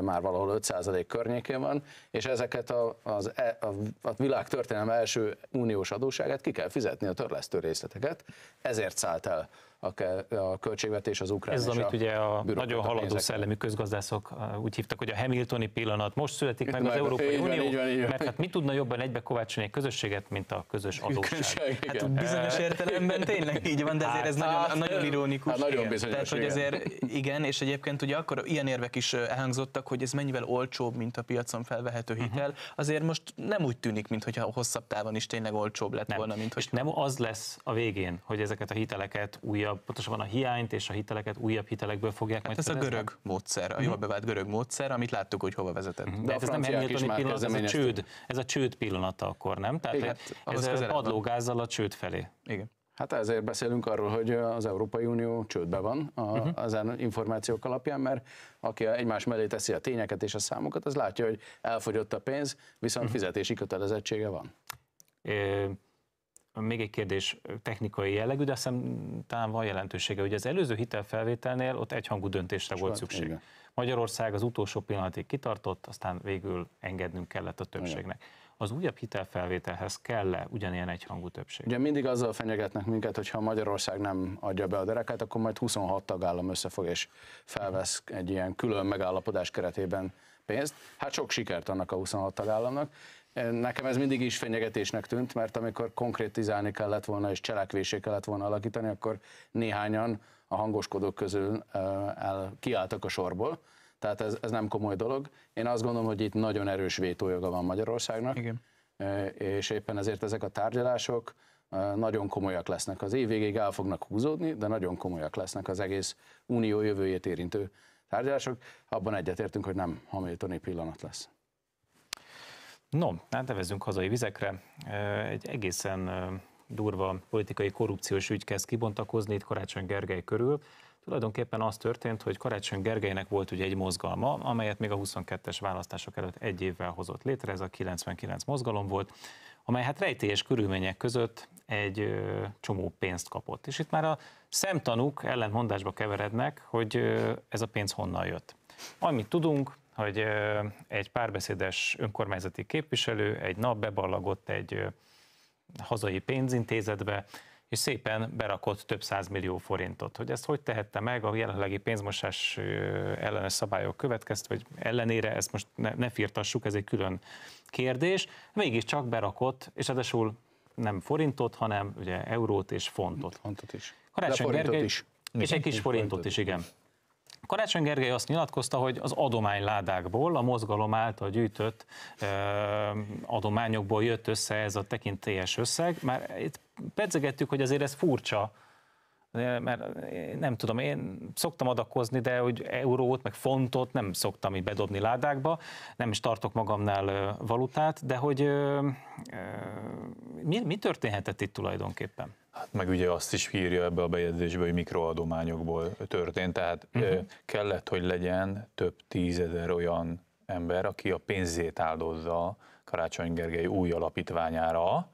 már valahol 5% környékén van, és ezeket a, az, e, a, a világ történelme első uniós adóságát ki kell fizetni a törlesztő részleteket, ezért szállt el a, a költségvetés az ukrán. Ez, amit ugye a nagyon haladó pénzek. szellemi közgazdászok úgy hívtak, hogy a Hamiltoni pillanat most születik Itt meg az Európai így Unió, így van, így van. mert hát mi tudna jobban egybe kovácsolni egy közösséget, mint a közös adósság. Hát bizonyos értelemben tényleg így van, de azért ez hát, nagyon, hát, nagyon hát, ironikus. Hát nagyon bizonyos, Tehát, hogy azért igen, és egyébként ugye akkor ilyen érvek is elhangzottak, hogy ez mennyivel olcsóbb, mint a piacon felvehető mhm. hitel, azért most nem úgy tűnik, mintha hosszabb távon is tényleg olcsóbb lett nem. volna, mint hogy. És nem az lesz a végén, hogy ezeket a hiteleket új újabb, pontosabban a hiányt és a hiteleket újabb hitelekből fogják hát majd Ez a görög módszer, a mhm. jól bevált görög módszer, amit láttuk, hogy hova vezetett. Mhm. De, De ez nem Hamiltoni pillanat, ez a, csőd, ez a csőd pillanata akkor, nem? Tehát Igen, hát, ez adlógázzal a csőd felé. Igen. Hát ezért beszélünk arról, hogy az Európai Unió csődbe van a, uh-huh. ezen információk alapján, mert aki egymás mellé teszi a tényeket és a számokat, az látja, hogy elfogyott a pénz, viszont uh-huh. fizetési kötelezettsége van még egy kérdés technikai jellegű, de azt hiszem talán van jelentősége. hogy az előző hitelfelvételnél ott egyhangú döntésre Most volt szükség. Igen. Magyarország az utolsó pillanatig kitartott, aztán végül engednünk kellett a többségnek. Igen az újabb hitelfelvételhez kell-e ugyanilyen egyhangú többség? Ugye mindig azzal fenyegetnek minket, hogy ha Magyarország nem adja be a derekát, akkor majd 26 tagállam összefog és felvesz egy ilyen külön megállapodás keretében pénzt. Hát sok sikert annak a 26 tagállamnak. Nekem ez mindig is fenyegetésnek tűnt, mert amikor konkrétizálni kellett volna és cselekvésé kellett volna alakítani, akkor néhányan a hangoskodók közül el, kiálltak a sorból. Tehát ez, ez nem komoly dolog. Én azt gondolom, hogy itt nagyon erős vétójoga van Magyarországnak, Igen. és éppen ezért ezek a tárgyalások nagyon komolyak lesznek. Az év végéig el fognak húzódni, de nagyon komolyak lesznek az egész unió jövőjét érintő tárgyalások. Abban egyetértünk, hogy nem Hamiltoni pillanat lesz. No, hát nevezzünk hazai vizekre. Egy egészen durva politikai korrupciós ügy kezd kibontakozni itt Karácsony Gergely körül. Tulajdonképpen az történt, hogy Karácsony Gergelynek volt ugye egy mozgalma, amelyet még a 22-es választások előtt egy évvel hozott létre, ez a 99 mozgalom volt, amely hát rejtélyes körülmények között egy csomó pénzt kapott. És itt már a szemtanúk ellentmondásba keverednek, hogy ez a pénz honnan jött. Amit tudunk, hogy egy párbeszédes önkormányzati képviselő egy nap beballagott egy hazai pénzintézetbe, és szépen berakott több millió forintot. Hogy ezt hogy tehette meg a jelenlegi pénzmosás ellenes szabályok következt, vagy ellenére, ezt most ne, ne firtassuk, ez egy külön kérdés, mégiscsak berakott, és adásul nem forintot, hanem ugye eurót és fontot. Fontot is. Karácsony Gergely, is. És egy kis forintot is, igen. Karácsony Gergely azt nyilatkozta, hogy az adományládákból, a mozgalom által gyűjtött ö, adományokból jött össze ez a tekintélyes összeg. Már itt pedzegettük, hogy azért ez furcsa, mert eh, nem tudom, én szoktam adakozni, de hogy eurót, meg fontot nem szoktam így bedobni ládákba, nem is tartok magamnál eh, valutát, de hogy eh, mi, mi történhetett itt tulajdonképpen? Hát meg ugye azt is írja ebbe a bejegyzésbe, hogy mikroadományokból történt, tehát uh-huh. kellett, hogy legyen több tízezer olyan ember, aki a pénzét áldozza Karácsony Gergely új alapítványára,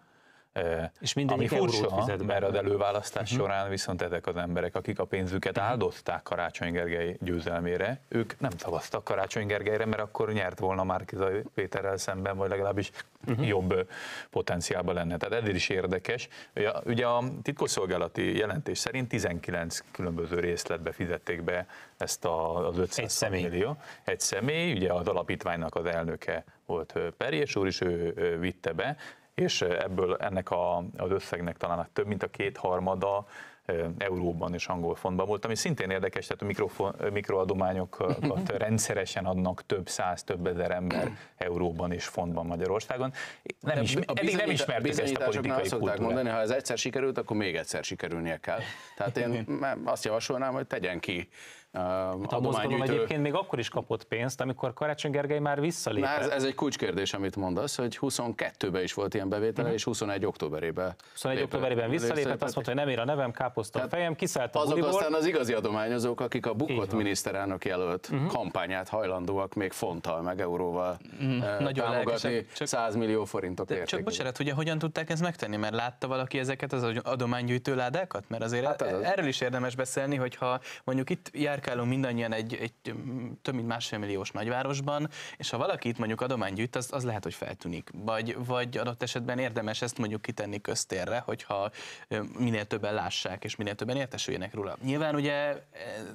és mindegyik ami furcsa, fizet mert az előválasztás uh-huh. során viszont ezek az emberek, akik a pénzüket uh-huh. áldozták Karácsony Gergely győzelmére, ők nem szavaztak Karácsony Gergelyre, mert akkor nyert volna Márkiza Péterrel szemben, vagy legalábbis uh-huh. jobb potenciálban lenne. Tehát ezért is érdekes. Ugye, ugye a titkosszolgálati jelentés szerint 19 különböző részletbe fizették be ezt a, az 500 egy személy. millió. Egy személy, ugye az alapítványnak az elnöke volt és úr, és ő vitte be és ebből ennek a, az összegnek talán több mint a kétharmada euróban és angol fontban volt, ami szintén érdekes, tehát a mikrofon, mikroadományokat rendszeresen adnak több száz, több ezer ember euróban és fontban Magyarországon. Nem is, a eddig nem ismertük ezt a politikai szokták kultúrát. mondani, ha ez egyszer sikerült, akkor még egyszer sikerülnie kell. Tehát én azt javasolnám, hogy tegyen ki Um, hát a mozgalom egyébként még akkor is kapott pénzt, amikor Karácsony Gergely már visszalépett. Na ez, ez egy kulcskérdés, amit mondasz, hogy 22-ben is volt ilyen bevétele, uh-huh. és 21 októberében. 21 lépett, októberében visszalépett, azt mondta, hogy nem ér a nevem, káposzta a fejem, kiszállt a Azok budibor. aztán az igazi adományozók, akik a bukott miniszterelnök jelölt uh-huh. kampányát hajlandóak még fonttal, meg euróval uh-huh. Nagyon támogatni csak, 100 millió forintok értékben. Csak bocsánat, hogy hogyan tudták ezt megtenni? Mert látta valaki ezeket az adománygyűjtő ládákat? Mert azért hát ez erről is érdemes beszélni, hogyha mondjuk itt jár járkálunk mindannyian egy, egy több mint másfél milliós nagyvárosban, és ha valaki itt mondjuk gyűjt, az, az lehet, hogy feltűnik. Vagy, vagy adott esetben érdemes ezt mondjuk kitenni köztérre, hogyha minél többen lássák, és minél többen értesüljenek róla. Nyilván ugye e,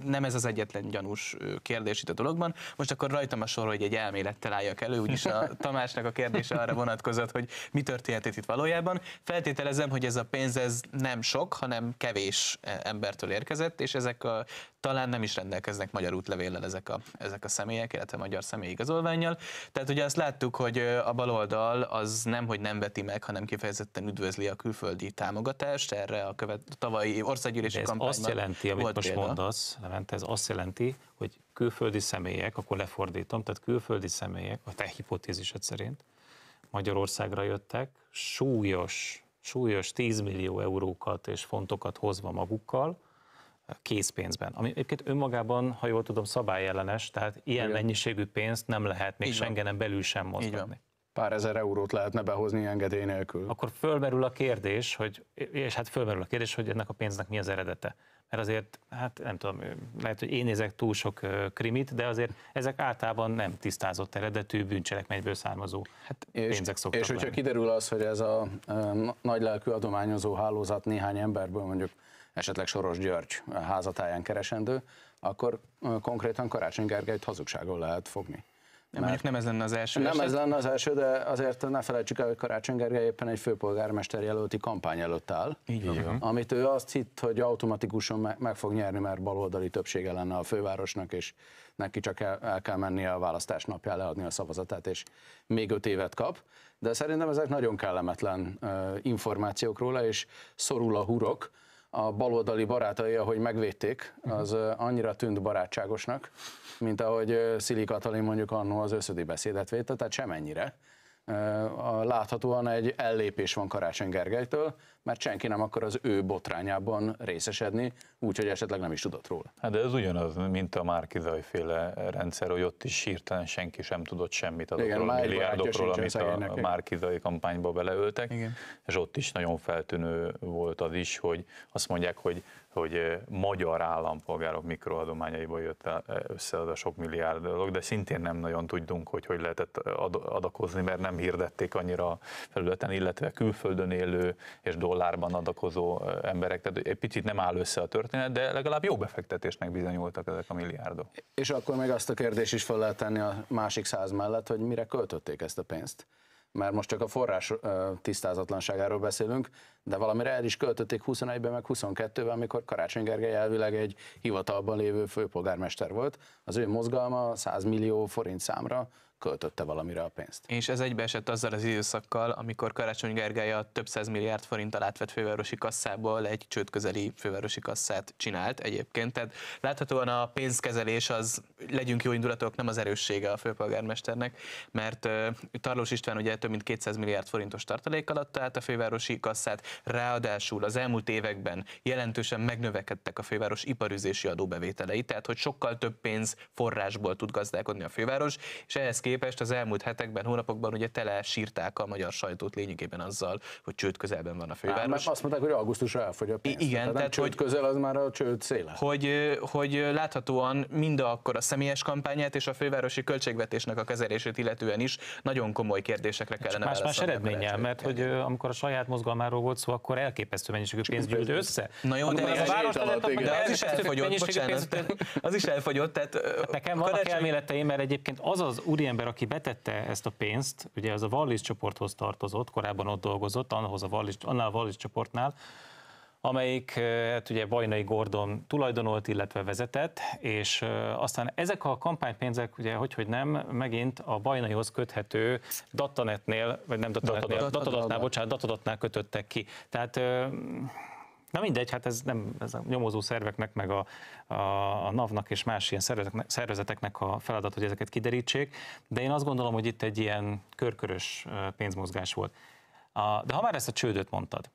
nem ez az egyetlen gyanús kérdés itt a dologban. Most akkor rajtam a sor, hogy egy elmélettel álljak elő, úgyis a Tamásnak a kérdése arra vonatkozott, hogy mi történt itt valójában. Feltételezem, hogy ez a pénz ez nem sok, hanem kevés e, embertől érkezett, és ezek a talán nem is rendelkeznek magyar útlevéllel ezek a, ezek a személyek, illetve magyar személyi igazolványjal. Tehát ugye azt láttuk, hogy a baloldal az nem, hogy nem veti meg, hanem kifejezetten üdvözli a külföldi támogatást, erre a követ, a tavalyi országgyűlési kampányban azt jelenti, amit most példa. mondasz, Levent, ez azt jelenti, hogy külföldi személyek, akkor lefordítom, tehát külföldi személyek, a te hipotézised szerint, Magyarországra jöttek, súlyos, súlyos 10 millió eurókat és fontokat hozva magukkal, készpénzben, ami egyébként önmagában, ha jól tudom, szabályellenes, tehát ilyen Igen. mennyiségű pénzt nem lehet még Schengenen belül sem mozgatni pár ezer eurót lehetne behozni engedély nélkül. Akkor fölmerül a kérdés, hogy, és hát fölmerül a kérdés, hogy ennek a pénznek mi az eredete. Mert azért, hát nem tudom, lehet, hogy én nézek túl sok krimit, de azért ezek általában nem tisztázott eredetű bűncselekményből származó hát és, pénzek szoktak És lenni. hogyha kiderül az, hogy ez a nagy nagylelkű adományozó hálózat néhány emberből mondjuk esetleg Soros György házatáján keresendő, akkor konkrétan Karácsony Gergelyt hazugságon lehet fogni. Nem, mondjuk nem ez lenne az első. Nem eset. ez lenne az első, de azért ne felejtsük el, hogy Karácsony Gergely éppen egy főpolgármester jelölti kampány előtt áll. Így van. Amit ő azt hitt, hogy automatikusan meg fog nyerni, mert baloldali többsége lenne a fővárosnak, és neki csak el, el kell mennie a választás napján leadni a szavazatát, és még öt évet kap. De szerintem ezek nagyon kellemetlen uh, információk róla, és szorul a hurok, a baloldali barátai, ahogy megvédték, az annyira tűnt barátságosnak, mint ahogy Szili Katalin mondjuk annó az összödi beszédet védte, tehát semennyire láthatóan egy ellépés van Karácsony Gergelytől, mert senki nem akar az ő botrányában részesedni, úgyhogy esetleg nem is tudott róla. Hát de ez ugyanaz, mint a Márkizaj féle rendszer, hogy ott is hirtelen senki sem tudott semmit azokról a milliárdokról, amit a Márkizai kampányba beleöltek, Igen. és ott is nagyon feltűnő volt az is, hogy azt mondják, hogy hogy magyar állampolgárok mikroadományaiból jött el, össze az a sok milliárd dolog, de szintén nem nagyon tudjunk, hogy hogy lehetett adakozni, mert nem hirdették annyira a felületen, illetve külföldön élő és dollárban adakozó emberek. Tehát egy picit nem áll össze a történet, de legalább jó befektetésnek bizonyultak ezek a milliárdok. És akkor meg azt a kérdést is fel lehet tenni a másik száz mellett, hogy mire költötték ezt a pénzt mert most csak a forrás tisztázatlanságáról beszélünk, de valamire el is költötték 21-ben, meg 22-ben, amikor Karácsony Gergely elvileg egy hivatalban lévő főpolgármester volt. Az ő mozgalma 100 millió forint számra költötte valamire a pénzt. És ez egybeesett azzal az időszakkal, amikor Karácsony Gergely a több száz milliárd forint átvett fővárosi kasszából egy közeli fővárosi kasszát csinált egyébként. Tehát láthatóan a pénzkezelés az, legyünk jó indulatok, nem az erőssége a főpolgármesternek, mert Tarlós István ugye több mint 200 milliárd forintos tartalék alatt állt a fővárosi kasszát, ráadásul az elmúlt években jelentősen megnövekedtek a főváros iparüzési adóbevételei, tehát hogy sokkal több pénz forrásból tud gazdálkodni a főváros, és ehhez képest az elmúlt hetekben, hónapokban ugye tele sírták a magyar sajtót lényegében azzal, hogy csőd közelben van a főváros. Á, azt mondták, hogy augusztusra elfogy a pénz. Igen, tehát, tehát csőd hogy, közel az már a csőd széle. Hogy, hogy láthatóan mind akkor a személyes kampányát és a fővárosi költségvetésnek a kezelését illetően is nagyon komoly kérdésekre kellene válaszolni. más, más eredménnyel, mert hogy amikor a saját mozgalmáról volt szó, akkor elképesztő mennyiségű pénz gyűlt össze. Na jó, de, de, az, város de az is elfogyott, bocsánat, pénz, az is elfogyott. Tehát, hát nekem vannak elméleteim, mert egyébként az az úriember ember, aki betette ezt a pénzt, ugye az a Wallis csoporthoz tartozott, korábban ott dolgozott, annál a Wallis, annál a Wallis csoportnál, amelyik hát ugye Bajnai Gordon tulajdonolt, illetve vezetett, és aztán ezek a kampánypénzek, ugye hogy, hogy nem, megint a Bajnaihoz köthető datanetnél, vagy nem datanetnél, Datadatnál, bocsánat, Datadatnál kötöttek ki. Tehát Na mindegy, hát ez nem ez a nyomozó szerveknek, meg a, a, a NAV-nak és más ilyen szervezeteknek, szervezeteknek a feladat, hogy ezeket kiderítsék, de én azt gondolom, hogy itt egy ilyen körkörös pénzmozgás volt. De ha már ezt a csődöt mondtad,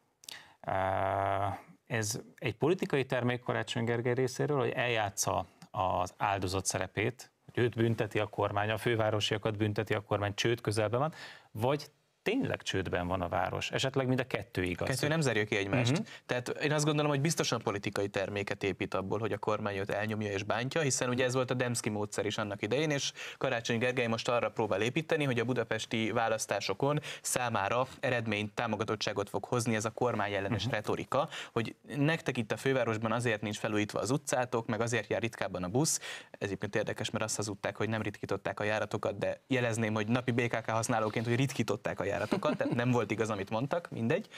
ez egy politikai termék Karácsony Gergely részéről, hogy eljátsza az áldozat szerepét, hogy őt bünteti a kormány, a fővárosiakat bünteti a kormány, csőd közelben van, vagy tényleg csődben van a város, esetleg mind a kettő igaz. Kettő nem zárja ki egymást. Uh-huh. Tehát én azt gondolom, hogy biztosan politikai terméket épít abból, hogy a kormány őt elnyomja és bántja, hiszen ugye ez volt a Demszki módszer is annak idején, és Karácsony Gergely most arra próbál építeni, hogy a budapesti választásokon számára eredményt, támogatottságot fog hozni ez a kormány ellenes uh-huh. retorika, hogy nektek itt a fővárosban azért nincs felújítva az utcátok, meg azért jár ritkábban a busz. Ez egyébként érdekes, mert azt hazudták, hogy nem ritkították a járatokat, de jelezném, hogy napi BKK használóként, hogy ritkították a járatokat, tehát nem volt igaz, amit mondtak, mindegy.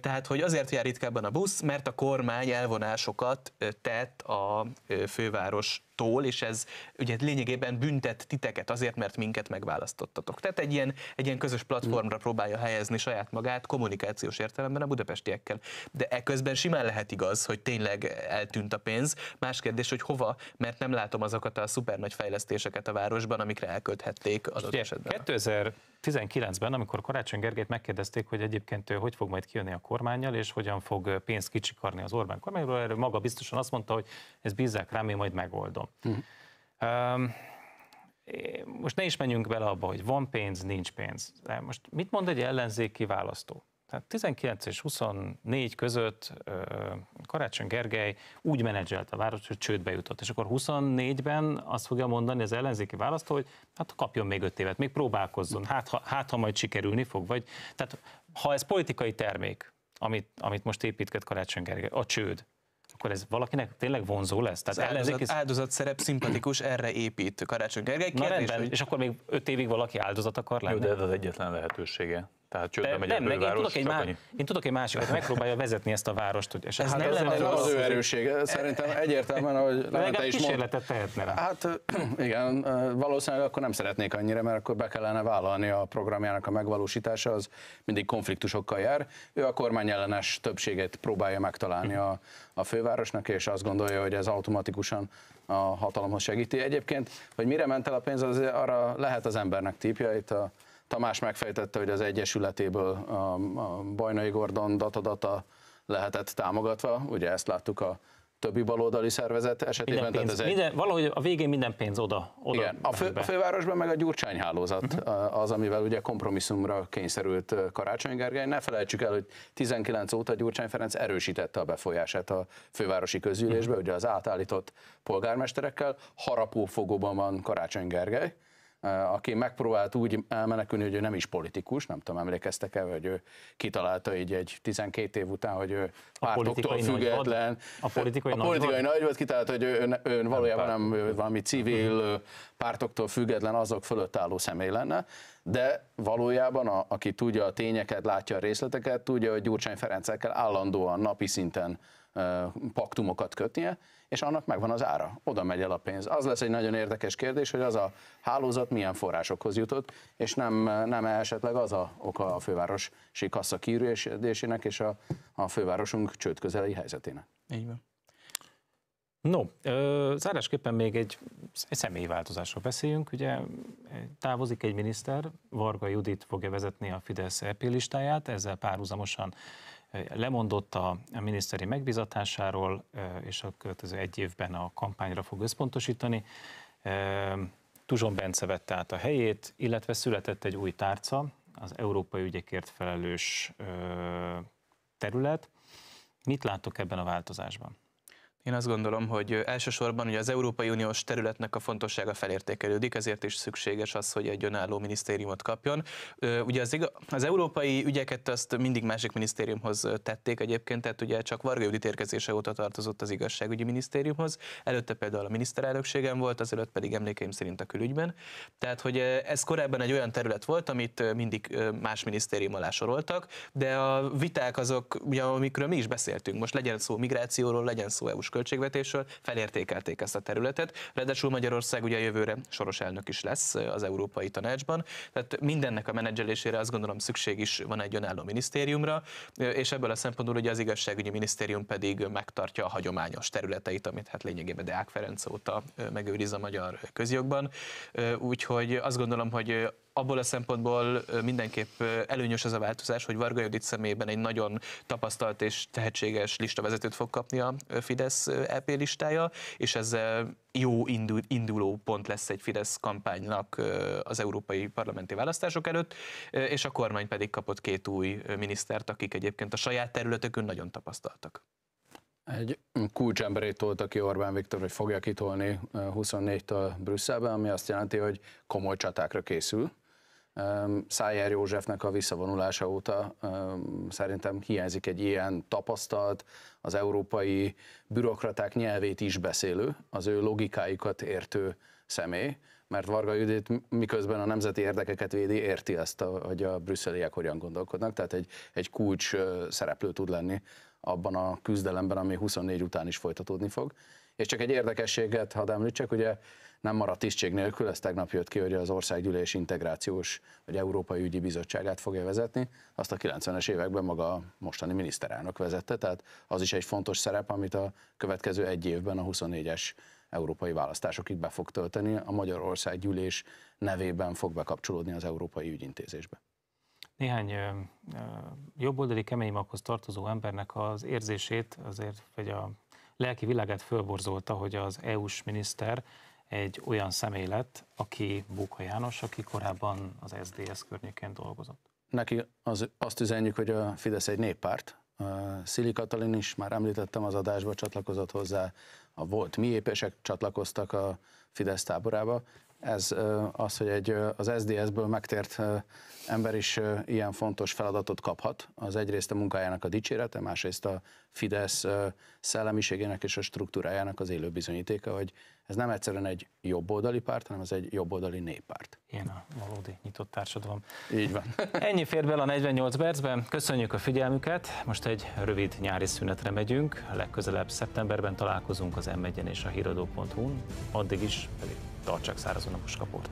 Tehát, hogy azért jár ritkábban a busz, mert a kormány elvonásokat tett a főváros tól, és ez ugye lényegében büntet titeket azért, mert minket megválasztottatok. Tehát egy ilyen, egy ilyen közös platformra próbálja helyezni saját magát kommunikációs értelemben a budapestiekkel. De eközben simán lehet igaz, hogy tényleg eltűnt a pénz. Más kérdés, hogy hova, mert nem látom azokat a szuper nagy fejlesztéseket a városban, amikre elkölthették az ott esetben. 2019-ben, amikor Karácsony Gergelyt megkérdezték, hogy egyébként ő hogy fog majd kijönni a kormányjal, és hogyan fog pénzt kicsikarni az Orbán kormányról, erről maga biztosan azt mondta, hogy ez bízzák rám, én majd megoldom uh Most ne is menjünk bele abba, hogy van pénz, nincs pénz. De most mit mond egy ellenzéki választó? Tehát 19 és 24 között Karácsony Gergely úgy menedzselt a város, hogy csődbe jutott. És akkor 24-ben azt fogja mondani az ellenzéki választó, hogy hát kapjon még 5 évet, még próbálkozzon, hát ha, hát, ha majd sikerülni fog. Vagy, tehát ha ez politikai termék, amit, amit most építket Karácsony Gergely, a csőd, akkor ez valakinek tényleg vonzó lesz. Tehát az ellenzék áldozat, ez... áldozat szerep szimpatikus, erre épít Karácsony Gergely. Kérdés, Na rendben, hogy... és akkor még öt évig valaki áldozat akar lenni? Jó, de ez az egyetlen lehetősége tehát csődbe de, megy nem, meg én, tudok egy má, én tudok egy másikat, megpróbálja vezetni ezt a várost. Hogy, ez hát nem ez lenne az, az ő erőség. Szerintem egyértelműen, ahogy Levente is kísérletet tehetne rá. Hát igen, valószínűleg akkor nem szeretnék annyira, mert akkor be kellene vállalni a programjának a megvalósítása, az mindig konfliktusokkal jár. Ő a kormány ellenes többséget próbálja megtalálni a, a fővárosnak, és azt gondolja, hogy ez automatikusan a hatalomhoz segíti. Egyébként, hogy mire ment el a pénz, az arra lehet az embernek típja, itt a Tamás megfejtette, hogy az egyesületéből a, a Bajnai Gordon datadata lehetett támogatva, ugye ezt láttuk a többi baloldali szervezet esetében. Minden pénz, tehát ez egy... minden, valahogy a végén minden pénz oda. oda Igen, a, fő, a fővárosban meg a Gyurcsány hálózat uh-huh. Mhm. az, amivel ugye kompromisszumra kényszerült Karácsony Gergely. Ne felejtsük el, hogy 19 óta Gyurcsány Ferenc erősítette a befolyását a fővárosi közgyűlésbe, uh-huh. ugye az átállított polgármesterekkel. Harapófogóban van Karácsony Gergely, Eh, aki megpróbált úgy elmenekülni, hogy ő nem is politikus, nem tudom, emlékeztek-e, hogy ő kitalálta így egy 12 év után, hogy ő pártoktól független. A politikai, a nagy politikai nagy volt, kitalálta, hogy ő, ő, ő valójában nem, nem valami civil, mhm. eh, pártoktól független, azok fölött álló személy lenne, de valójában a, aki tudja a tényeket, látja a részleteket, tudja, hogy Gyurcsány Ferencekkel állandóan napi szinten eh, paktumokat kötnie, és annak megvan az ára, oda megy el a pénz. Az lesz egy nagyon érdekes kérdés, hogy az a hálózat milyen forrásokhoz jutott, és nem, nem esetleg az a oka a fővárosi kassza kiürésedésének és a, a fővárosunk csőd közeli helyzetének. Így van. No, ö, zárásképpen még egy, egy személyi változásról beszéljünk. Ugye távozik egy miniszter, Varga Judit fogja vezetni a Fidesz EP listáját, ezzel párhuzamosan lemondott a miniszteri megbizatásáról, és a következő egy évben a kampányra fog összpontosítani. Tuzson Bence vette át a helyét, illetve született egy új tárca, az európai ügyekért felelős terület. Mit látok ebben a változásban? Én azt gondolom, hogy elsősorban ugye az Európai Uniós területnek a fontossága felértékelődik, ezért is szükséges az, hogy egy önálló minisztériumot kapjon. Ugye az, az európai ügyeket azt mindig másik minisztériumhoz tették egyébként, tehát ugye csak Varga Judit érkezése óta tartozott az igazságügyi minisztériumhoz, előtte például a miniszterelnökségem volt, azelőtt pedig emlékeim szerint a külügyben. Tehát, hogy ez korábban egy olyan terület volt, amit mindig más minisztérium alá soroltak, de a viták azok, ugye, amikről mi is beszéltünk, most legyen szó migrációról, legyen szó EU-s költségvetésről, felértékelték ezt a területet. Ráadásul Magyarország ugye jövőre soros elnök is lesz az Európai Tanácsban, tehát mindennek a menedzselésére azt gondolom szükség is van egy önálló minisztériumra, és ebből a szempontból ugye az igazságügyi minisztérium pedig megtartja a hagyományos területeit, amit hát lényegében Deák Ferenc óta megőriz a magyar közjogban. Úgyhogy azt gondolom, hogy abból a szempontból mindenképp előnyös az a változás, hogy Varga Judit személyében egy nagyon tapasztalt és tehetséges listavezetőt fog kapni a Fidesz LP e listája, és ez jó induló pont lesz egy Fidesz kampánynak az európai parlamenti választások előtt, és a kormány pedig kapott két új minisztert, akik egyébként a saját területükön nagyon tapasztaltak. Egy kulcsemberét tolta ki Orbán Viktor, hogy fogja kitolni 24-től Brüsszelbe, ami azt jelenti, hogy komoly csatákra készül Szájer Józsefnek a visszavonulása óta szerintem hiányzik egy ilyen tapasztalt, az európai bürokraták nyelvét is beszélő, az ő logikáikat értő személy, mert Varga Judit miközben a nemzeti érdekeket védi, érti ezt, a, hogy a brüsszeliek hogyan gondolkodnak, tehát egy, egy kulcs szereplő tud lenni abban a küzdelemben, ami 24 után is folytatódni fog. És csak egy érdekességet hadd említsek, ugye nem maradt tisztség nélkül, ez tegnap jött ki, hogy az országgyűlés integrációs vagy európai ügyi bizottságát fogja vezetni, azt a 90-es években maga a mostani miniszterelnök vezette, tehát az is egy fontos szerep, amit a következő egy évben a 24-es európai választásokig be fog tölteni, a Magyarországgyűlés nevében fog bekapcsolódni az európai ügyintézésbe. Néhány ö, ö, jobboldali kemény maghoz tartozó embernek az érzését azért, vagy a lelki világát fölborzolta, hogy az EU-s miniszter egy olyan személy lett, aki Bóka János, aki korábban az SZDSZ környékén dolgozott. Neki az, azt üzenjük, hogy a Fidesz egy néppárt. Szili Katalin is, már említettem, az adásba csatlakozott hozzá, a volt mi épesek csatlakoztak a Fidesz táborába ez az, hogy egy, az SDS-ből megtért ember is ilyen fontos feladatot kaphat. Az egyrészt a munkájának a dicsérete, másrészt a Fidesz szellemiségének és a struktúrájának az élő bizonyítéka, hogy ez nem egyszerűen egy jobboldali párt, hanem ez egy jobboldali néppárt. Én a valódi nyitott társadalom. Így van. Ennyi fér bele a 48 percben. Köszönjük a figyelmüket. Most egy rövid nyári szünetre megyünk. Legközelebb szeptemberben találkozunk az m és a híradó.hu-n. Addig is pedig tartsák szárazon a puskaport.